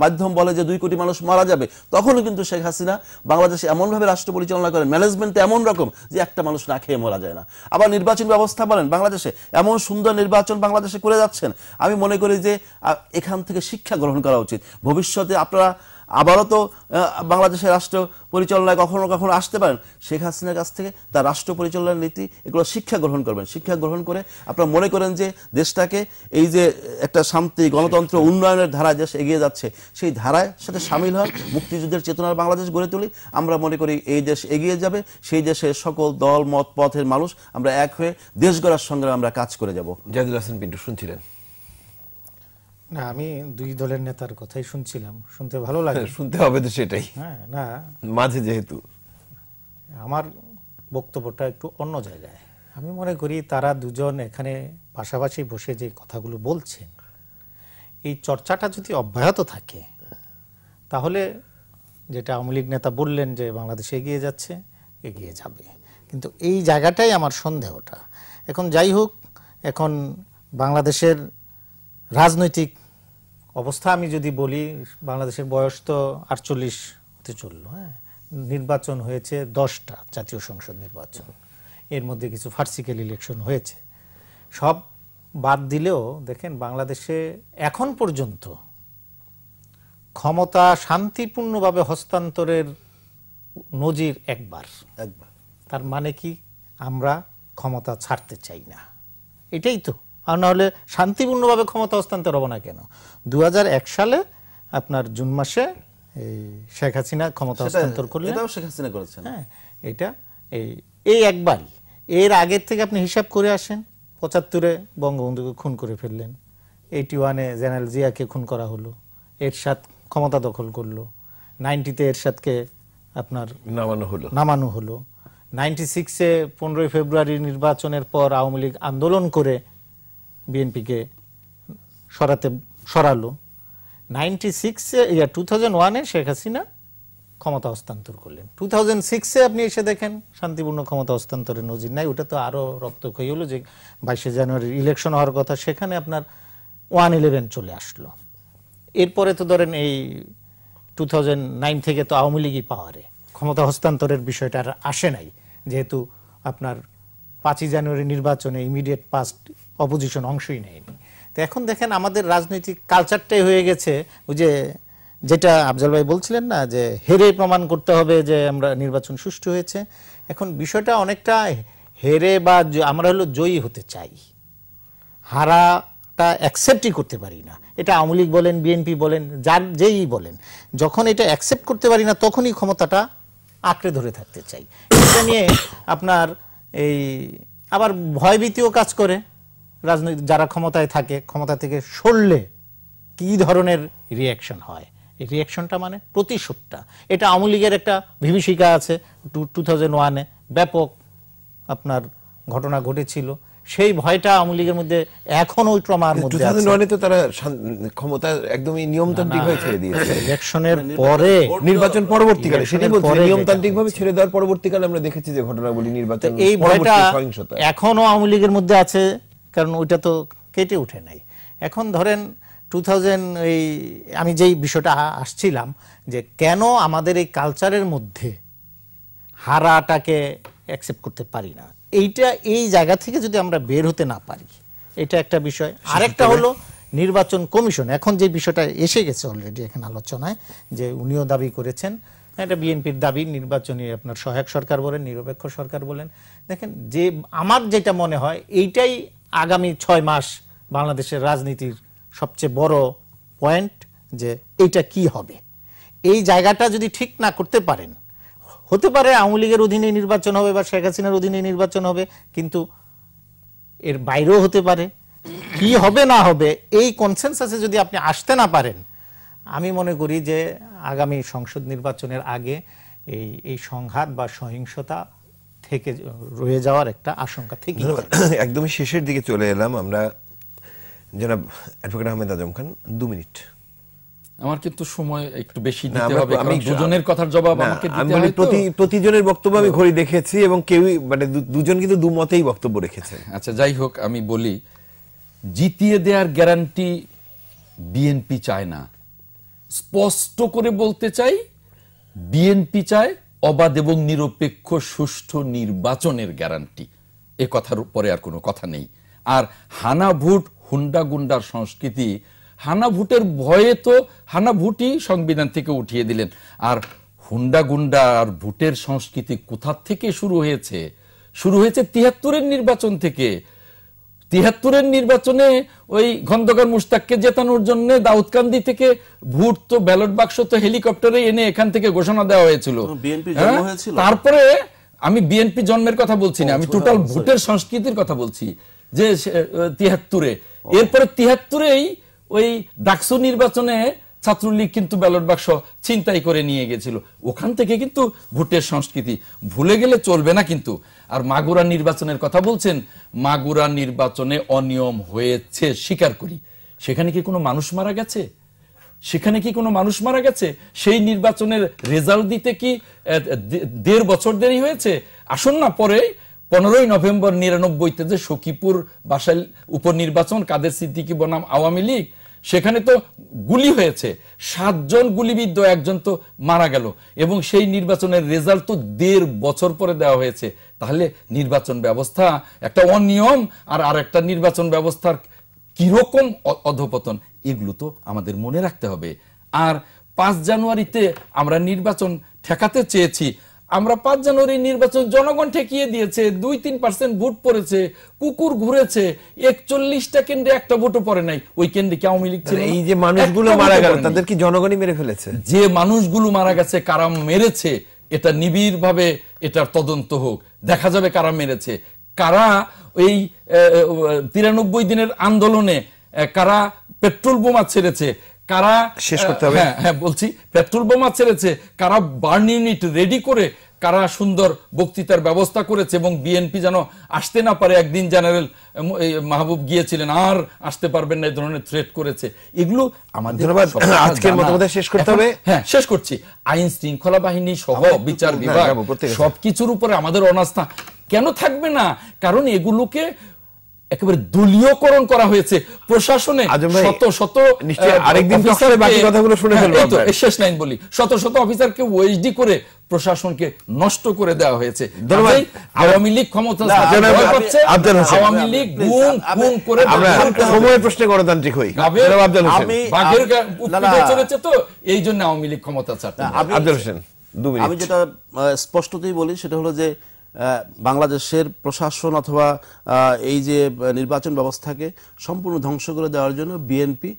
মাধ্যম বলে যে দুই কোটি মানুষ মারা যাবে তখনও কিন্তু শেখ হাসিনা বাংলাদেশে এমনভাবে রাষ্ট্র পরিচালনা করেন ম্যানেজমেন্ট এমন রকম যে একটা মানুষ না খেয়ে মরা যায় না আবার নির্বাচন ব্যবস্থা বলেন বাংলাদেশে এমন সুন্দর নির্বাচন বাংলাদেশে করে যাচ্ছেন আমি মনে করি যে এখান থেকে শিক্ষা গ্রহণ গ্রহণ করা উচিত ভবিষ্যতে আপনারা আবারও তো বাংলাদেশের রাষ্ট্র পরিচালনায় কখনো কখনো আসতে পারেন শেখ হাসিনার কাছ থেকে তার রাষ্ট্র পরিচালনার নীতি এগুলো শিক্ষা গ্রহণ করবেন শিক্ষা গ্রহণ করে আপনারা মনে করেন যে দেশটাকে এই যে একটা শান্তি গণতন্ত্র উন্নয়নের ধারা দেশ এগিয়ে যাচ্ছে সেই ধারায় সাথে সামিল হন মুক্তিযুদ্ধের চেতনার বাংলাদেশ গড়ে তুলি আমরা মনে করি এই দেশ এগিয়ে যাবে সেই দেশের সকল দল মত পথের মানুষ আমরা এক হয়ে দেশ গড়ার সঙ্গে আমরা কাজ করে যাবো জাহিদুল হাসান পিন্টু শুনছিলেন না আমি দুই দলের নেতার কথাই শুনছিলাম শুনতে ভালো লাগে শুনতে হবে তো সেটাই হ্যাঁ না মাঝে যেহেতু আমার বক্তব্যটা একটু অন্য জায়গায় আমি মনে করি তারা দুজন এখানে পাশাপাশি বসে যে কথাগুলো বলছেন এই চর্চাটা যদি অব্যাহত থাকে তাহলে যেটা আওয়ামী লীগ নেতা বললেন যে বাংলাদেশে এগিয়ে যাচ্ছে এগিয়ে যাবে কিন্তু এই জায়গাটাই আমার সন্দেহটা এখন যাই হোক এখন বাংলাদেশের রাজনৈতিক অবস্থা আমি যদি বলি বাংলাদেশের বয়স তো আটচল্লিশ হতে চলল হ্যাঁ নির্বাচন হয়েছে দশটা জাতীয় সংসদ নির্বাচন এর মধ্যে কিছু ফার্সিক্যাল ইলেকশন হয়েছে সব বাদ দিলেও দেখেন বাংলাদেশে এখন পর্যন্ত ক্ষমতা শান্তিপূর্ণভাবে হস্তান্তরের নজির একবার একবার তার মানে কি আমরা ক্ষমতা ছাড়তে চাই না এটাই তো আর না হলে শান্তিপূর্ণভাবে ক্ষমতা হস্তান্তর হবো না কেন দু সালে আপনার জুন মাসে এই শেখ হাসিনা ক্ষমতা হস্তান্তর করলেন এটাও শেখ হাসিনা করেছেন হ্যাঁ এটা এই এই একবারই এর আগের থেকে আপনি হিসাব করে আসেন পঁচাত্তরে বঙ্গবন্ধুকে খুন করে ফেললেন এইটি ওয়ানে জেনারেল জিয়াকে খুন করা হলো এরশাদ ক্ষমতা দখল করলো নাইনটিতে এরশাদকে আপনার নামানো হলো নামানো হলো নাইনটি সিক্সে পনেরোই ফেব্রুয়ারি নির্বাচনের পর আওয়ামী লীগ আন্দোলন করে বিএনপিকে সরাতে সরালো নাইনটি সিক্সে ইয়া টু থাউজেন্ড ওয়ানে শেখ হাসিনা ক্ষমতা হস্তান্তর করলেন টু থাউজেন্ড সিক্সে আপনি এসে দেখেন শান্তিপূর্ণ ক্ষমতা হস্তান্তরের নজির নাই ওটা তো আরও রক্তক্ষয়ী হলো যে বাইশে জানুয়ারির ইলেকশন হওয়ার কথা সেখানে আপনার ওয়ান ইলেভেন চলে আসলো এরপরে তো ধরেন এই টু থাউজেন্ড নাইন থেকে তো আওয়ামী লীগই পাওয়ারে ক্ষমতা হস্তান্তরের বিষয়টা আর আসে নাই যেহেতু আপনার পাঁচই জানুয়ারি নির্বাচনে ইমিডিয়েট পাস্ট অপোজিশন অংশই নেয়নি তো এখন দেখেন আমাদের রাজনৈতিক কালচারটাই হয়ে গেছে ওই যে যেটা আফজাল ভাই বলছিলেন না যে হেরে প্রমাণ করতে হবে যে আমরা নির্বাচন সুষ্ঠু হয়েছে এখন বিষয়টা অনেকটা হেরে বা আমরা হলো জয়ী হতে চাই হারাটা অ্যাকসেপ্টই করতে পারি না এটা আওয়ামী লীগ বলেন বিএনপি বলেন যার যেই বলেন যখন এটা অ্যাকসেপ্ট করতে পারি না তখনই ক্ষমতাটা আঁকড়ে ধরে থাকতে চাই এটা নিয়ে আপনার এই আবার ভয়ভীতিও কাজ করে রাজনৈতিক যারা ক্ষমতায় থাকে ক্ষমতা থেকে সরলে কি ধরনের রিয়াকশন হয় রিয়াকশনটা মানে প্রতিশোধটা এটা আওয়ামী লীগের একটা বিভীষিকা আছে টু টু থাউজেন্ড ওয়ানে ব্যাপক আপনার ঘটনা ঘটেছিল সেই ভয়টা আওয়ামী লীগের মধ্যে এখনো ক্রমার মধ্যে তো তারা ক্ষমতা একদমই নিয়মতান্ত্রিক হয়ে ছেড়ে দিয়েছে ইলেকশনের পরে নির্বাচন পরবর্তীকালে সেটাই বলছি নিয়মতান্ত্রিক ভাবে ছেড়ে দেওয়ার পরবর্তীকালে আমরা দেখেছি যে ঘটনাগুলি নির্বাচন এই ভয়টা এখনো আওয়ামী লীগের মধ্যে আছে কারণ ওইটা তো কেটে উঠে নাই এখন ধরেন টু এই আমি যেই বিষয়টা আসছিলাম যে কেন আমাদের এই কালচারের মধ্যে হারাটাকে অ্যাকসেপ্ট করতে পারি না এইটা এই জায়গা থেকে যদি আমরা বের হতে না পারি এটা একটা বিষয় আরেকটা হলো নির্বাচন কমিশন এখন যে বিষয়টা এসে গেছে অলরেডি এখানে আলোচনায় যে উনিও দাবি করেছেন এটা বিএনপির দাবি নির্বাচনী আপনার সহায়ক সরকার বলেন নিরপেক্ষ সরকার বলেন দেখেন যে আমার যেটা মনে হয় এইটাই আগামী ছয় মাস বাংলাদেশের রাজনীতির সবচেয়ে বড় পয়েন্ট যে এইটা কি হবে এই জায়গাটা যদি ঠিক না করতে পারেন হতে পারে আওয়ামী লীগের অধীনে নির্বাচন হবে বা শেখ হাসিনার অধীনে নির্বাচন হবে কিন্তু এর বাইরেও হতে পারে কি হবে না হবে এই কনসেন্সাসে যদি আপনি আসতে না পারেন আমি মনে করি যে আগামী সংসদ নির্বাচনের আগে এই এই সংঘাত বা সহিংসতা থেকে রয়ে যাওয়ার একটা আশঙ্কা থেকে একদমই শেষের দিকে চলে এলাম আমরা জনাব অ্যাডভোকেট আহমেদ আজম খান দু মিনিট আমার কিন্তু সময় একটু বেশি দিতে হবে আমি দুজনের কথার জবাব আমাকে দিতে হবে প্রতি প্রতিজনের বক্তব্য আমি ঘড়ি দেখেছি এবং কেউ মানে দুজন কিন্তু দু মতেই বক্তব্য রেখেছে আচ্ছা যাই হোক আমি বলি জিতিয়ে দেওয়ার গ্যারান্টি বিএনপি চায় না স্পষ্ট করে বলতে চাই বিএনপি চায় অবাধ এবং নিরপেক্ষ সুষ্ঠু নির্বাচনের গ্যারান্টি এ কথার উপরে আর কোনো কথা নেই আর হানা ভুট হুন্ডা গুন্ডার সংস্কৃতি হানা ভুটের ভয়ে তো হানা ভুটই সংবিধান থেকে উঠিয়ে দিলেন আর হুন্ডা গুন্ডা আর ভুটের সংস্কৃতি কোথা থেকে শুরু হয়েছে শুরু হয়েছে তিয়াত্তরের নির্বাচন থেকে তিয়াত্তরের নির্বাচনে ওই খন্দকার মুস্তাককে জেতানোর জন্য দাউদকান্দি থেকে ভোট তো ব্যালট বাক্স তো হেলিকপ্টারে এনে এখান থেকে ঘোষণা দেওয়া হ্যাঁ? হয়েছিল তারপরে আমি বিএনপি জন্মের কথা বলছি না আমি টোটাল ভোটের সংস্কৃতির কথা বলছি যে তিয়াত্তরে এরপরে তিয়াত্তরেই ওই ডাকসু নির্বাচনে ছাত্রলীগ কিন্তু ব্যালট বাক্স ছিনতাই করে নিয়ে গেছিল ওখান থেকে কিন্তু ভোটের সংস্কৃতি ভুলে গেলে চলবে না কিন্তু আর মাগুরা নির্বাচনের কথা বলছেন মাগুরা নির্বাচনে অনিয়ম হয়েছে স্বীকার করি সেখানে কি কোনো মানুষ মারা গেছে সেখানে কি কোনো মানুষ মারা গেছে সেই নির্বাচনের রেজাল্ট দিতে কি দেড় বছর দেরি হয়েছে আসুন না পরে পনেরোই নভেম্বর নিরানব্বইতে যে সখীপুর বাসাল উপনির্বাচন কাদের সিদ্দিকী বনাম আওয়ামী লীগ সেখানে তো গুলি হয়েছে সাতজন গুলিবিদ্ধ একজন তো মারা গেল এবং সেই নির্বাচনের রেজাল্ট তো দেড় বছর পরে দেওয়া হয়েছে তাহলে নির্বাচন ব্যবস্থা একটা অনিয়ম আর আর একটা নির্বাচন ব্যবস্থার কিরকম অধপতন এগুলো তো আমাদের মনে রাখতে হবে আর পাঁচ জানুয়ারিতে আমরা নির্বাচন ঠেকাতে চেয়েছি আমরা পাঁচ জানুয়ারি নির্বাচন জনগণ ঠেকিয়ে দিয়েছে দুই তিন পার্সেন্ট ভোট পড়েছে কুকুর ঘুরেছে একচল্লিশটা কেন্দ্রে একটা ভোটও পড়ে নাই ওই কেন্দ্রে কে আওয়ামী লীগ ছিল এই যে মানুষগুলো মারা গেল তাদের কি জনগণই মেরে ফেলেছে যে মানুষগুলো মারা গেছে কারাম মেরেছে এটা নিবিড় ভাবে এটার তদন্ত হোক দেখা যাবে কারা মেরেছে কারা এই তিরানব্বই দিনের আন্দোলনে কারা পেট্রোল বোমা ছেড়েছে কারা শেষ করতে হবে হ্যাঁ হ্যাঁ বলছি পেট্রোল বোমা ছেড়েছে কারা বার্ন ইউনিট রেডি করে কারা সুন্দর বক্তৃতার ব্যবস্থা করেছে এবং বিএনপি যেন আসতে না পারে একদিন জেনারেল মাহবুব গিয়েছিলেন আর আসতে পারবেন না এই ধরনের থ্রেট করেছে এগুলো আমাদের আজকের মতো শেষ করতে হবে হ্যাঁ শেষ করছি আইন শৃঙ্খলা বাহিনী সহ বিচার বিভাগ সব কিছুর উপরে আমাদের অনাস্থা কেন থাকবে না কারণ এগুলোকে একেবারে দলীয়করণ করা হয়েছে প্রশাসনে শত শত আরেকদিন বাকি কথাগুলো শুনে হ্যাঁ, ফেলবো শেষ লাইন বলি শত শত অফিসারকে ওএসডি করে প্রশাসনকে নষ্ট করে দেওয়া হয়েছে আওয়ামী লীগ ক্ষমতা আওয়ামী লীগ গুণ গুণ করে সময় প্রশ্নে গণতান্ত্রিক হই আমি চলেছে তো এই জন্য আওয়ামী লীগ ক্ষমতা চাচ্ছে আব্দুল হোসেন আমি যেটা স্পষ্টতই বলি সেটা হলো যে বাংলাদেশের প্রশাসন অথবা এই যে নির্বাচন ব্যবস্থাকে সম্পূর্ণ ধ্বংস করে দেওয়ার জন্য বিএনপি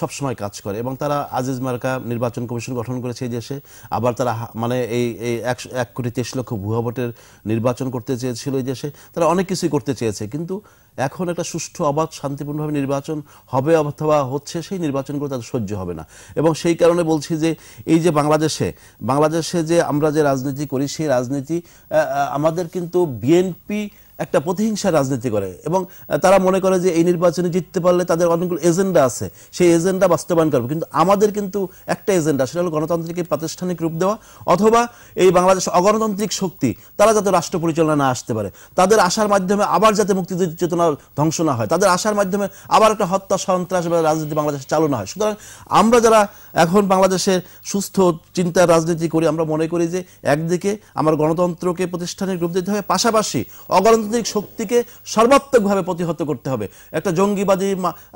সবসময় কাজ করে এবং তারা আজিজ মার্কা নির্বাচন কমিশন গঠন করেছে এই দেশে আবার তারা মানে এই এই এক কোটি তেইশ লক্ষ ভুয়া ভোটের নির্বাচন করতে চেয়েছিল এই দেশে তারা অনেক কিছুই করতে চেয়েছে কিন্তু এখন একটা সুষ্ঠু অবাধ শান্তিপূর্ণভাবে নির্বাচন হবে অথবা হচ্ছে সেই নির্বাচনগুলো তাদের সহ্য হবে না এবং সেই কারণে বলছি যে এই যে বাংলাদেশে বাংলাদেশে যে আমরা যে রাজনীতি করি সেই রাজনীতি আমাদের কিন্তু বিএনপি একটা প্রতিহিংসা রাজনীতি করে এবং তারা মনে করে যে এই নির্বাচনে জিততে পারলে তাদের অনেকগুলো এজেন্ডা আছে সেই এজেন্ডা বাস্তবায়ন করবে কিন্তু আমাদের কিন্তু একটা এজেন্ডা সেটা হলো গণতান্ত্রিক প্রাতিষ্ঠানিক রূপ দেওয়া অথবা এই বাংলাদেশ অগণতান্ত্রিক শক্তি তারা যাতে রাষ্ট্র পরিচালনা না আসতে পারে তাদের আসার মাধ্যমে আবার যাতে মুক্তি চেতনা ধ্বংস না হয় তাদের আসার মাধ্যমে আবার একটা হত্যা সন্ত্রাস বা রাজনীতি বাংলাদেশে চালু না হয় সুতরাং আমরা যারা এখন বাংলাদেশের সুস্থ চিন্তার রাজনীতি করি আমরা মনে করি যে একদিকে আমার গণতন্ত্রকে প্রতিষ্ঠানিক রূপ দিতে হবে পাশাপাশি অগণ গণতান্ত্রিক শক্তিকে সর্বাত্মকভাবে প্রতিহত করতে হবে একটা জঙ্গিবাদী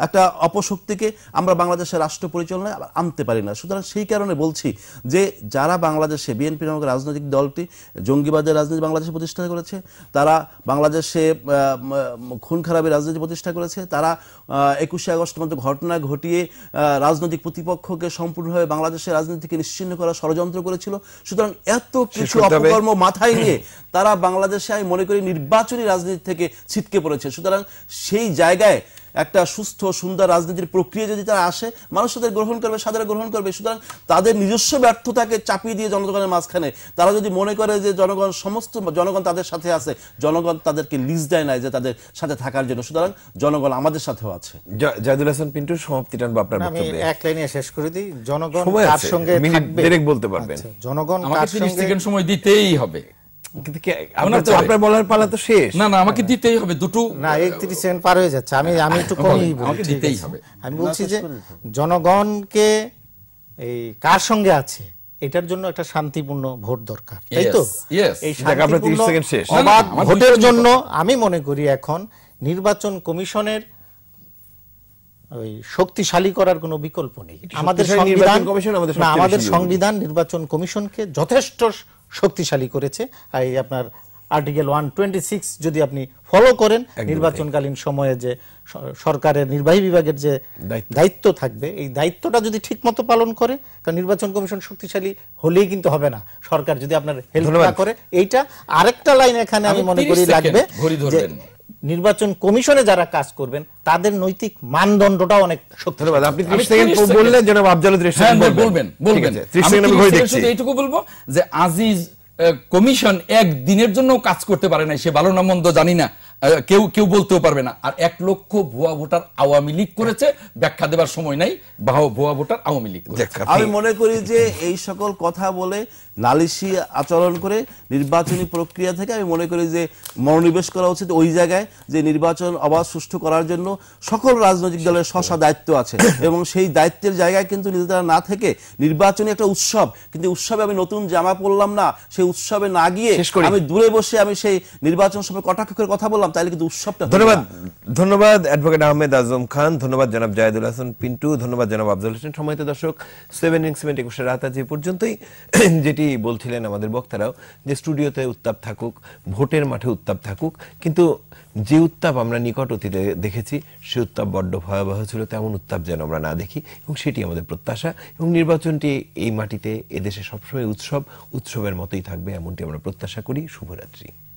একটা অপশক্তিকে আমরা বাংলাদেশের রাষ্ট্র পরিচালনায় আনতে পারি না সুতরাং সেই কারণে বলছি যে যারা বাংলাদেশে বিএনপি নামক রাজনৈতিক দলটি জঙ্গিবাদের রাজনীতি বাংলাদেশে প্রতিষ্ঠা করেছে তারা বাংলাদেশে খুন খারাপের রাজনীতি প্রতিষ্ঠা করেছে তারা একুশে আগস্ট মধ্যে ঘটনা ঘটিয়ে রাজনৈতিক প্রতিপক্ষকে সম্পূর্ণভাবে বাংলাদেশের রাজনীতিকে নিশ্চিন্ন করা ষড়যন্ত্র করেছিল সুতরাং এত কিছু অপকর্ম মাথায় নিয়ে তারা বাংলাদেশে আমি মনে করি নির্বাচন সরাসরি রাজনীতি থেকে ছিটকে পড়েছে সুতরাং সেই জায়গায় একটা সুস্থ সুন্দর রাজনীতির প্রক্রিয়া যদি তারা আসে মানুষ তাদের গ্রহণ করবে সাধারণ গ্রহণ করবে সুতরাং তাদের নিজস্ব ব্যর্থতাকে চাপিয়ে দিয়ে জনগণের মাঝখানে তারা যদি মনে করে যে জনগণ সমস্ত জনগণ তাদের সাথে আছে জনগণ তাদেরকে লিজ দেয় না যে তাদের সাথে থাকার জন্য সুতরাং জনগণ আমাদের সাথেও আছে জাহিদুল হাসান পিন্টু সমাপ্তি টানবো আপনার আমি এক লাইনে শেষ করে দিই জনগণ কার সঙ্গে থাকবে বলতে পারবেন আচ্ছা, জনগণ কার সঙ্গে সময় দিতেই হবে আমি জনগণকে এই কার সঙ্গে আছে এটার জন্য একটা শান্তিপূর্ণ ভোট দরকার তাই তো ভোটের জন্য আমি মনে করি এখন নির্বাচন কমিশনের ওই শক্তিশালী করার কোনো বিকল্প নেই আমাদের সংবিধান আমাদের সংবিধান নির্বাচন কমিশনকে যথেষ্ট শক্তিশালী করেছে এই আপনার আর্টিকেল ওয়ান যদি আপনি ফলো করেন নির্বাচনকালীন সময়ে যে সরকারের নির্বাহী বিভাগের যে দায়িত্ব থাকবে এই দায়িত্বটা যদি ঠিকমতো পালন করে কারণ নির্বাচন কমিশন শক্তিশালী হলেই কিন্তু হবে না সরকার যদি আপনার হেল্প না করে এইটা আরেকটা লাইন এখানে আমি মনে করি লাগবে নির্বাচন কমিশনে যারা কাজ করবেন তাদের নৈতিক মানদণ্ডটা অনেক ধন্যবাদ আপনি 30 সেকেন্ড বললেন জনাব আফজাল 30 হ্যাঁ, হ্যাঁ, বলবেন বলবেন 30 সেকেন্ড আমি ঘড়ি দেখছি এইটুকু বলবো যে আজিজ কমিশন এক দিনের জন্য কাজ করতে পারে না সে ভালো না মন্দ জানি না কেউ কেউ বলতেও পারবে না আর এক লক্ষ ভুয়া ভোটার আওয়ামী লীগ করেছে ব্যাখ্যা দেবার সময় নাই ভুয়া ভোটার আওয়ামী লীগ আমি মনে করি যে এই সকল কথা বলে নালিশি আচরণ করে নির্বাচনী প্রক্রিয়া থেকে আমি মনে করি যে মনোনিবেশ করা উচিত ওই জায়গায় যে নির্বাচন অবাধ সুষ্ঠু করার জন্য সকল রাজনৈতিক দলের শশা দায়িত্ব আছে এবং সেই দায়িত্বের জায়গায় কিন্তু নিজেরা না থেকে নির্বাচনী একটা উৎসব কিন্তু উৎসবে আমি নতুন জামা পরলাম না সেই উৎসবে না গিয়ে আমি দূরে বসে আমি সেই নির্বাচন সময় কটাক্ষ করে কথা বললাম তাহলে কিন্তু উৎসবটা ধন্যবাদ ধন্যবাদ অ্যাডভোকেট আহমেদ আজম খান ধন্যবাদ জনাব জায়দুল হাসান পিন্টু ধন্যবাদ জনাব আফজল হোসেন সময় দর্শক সেভেন ইংসমেন্ট একুশে রাত আজ এ পর্যন্তই যেটি আগেই বলছিলেন আমাদের বক্তারাও যে স্টুডিওতে উত্তাপ থাকুক ভোটের মাঠে উত্তাপ থাকুক কিন্তু যে উত্তাপ আমরা নিকট অতীতে দেখেছি সে উত্তাপ বড্ড ভয়াবহ ছিল তেমন উত্তাপ যেন আমরা না দেখি এবং সেটি আমাদের প্রত্যাশা এবং নির্বাচনটি এই মাটিতে এদেশে সবসময় উৎসব উৎসবের মতোই থাকবে এমনটি আমরা প্রত্যাশা করি শুভরাত্রি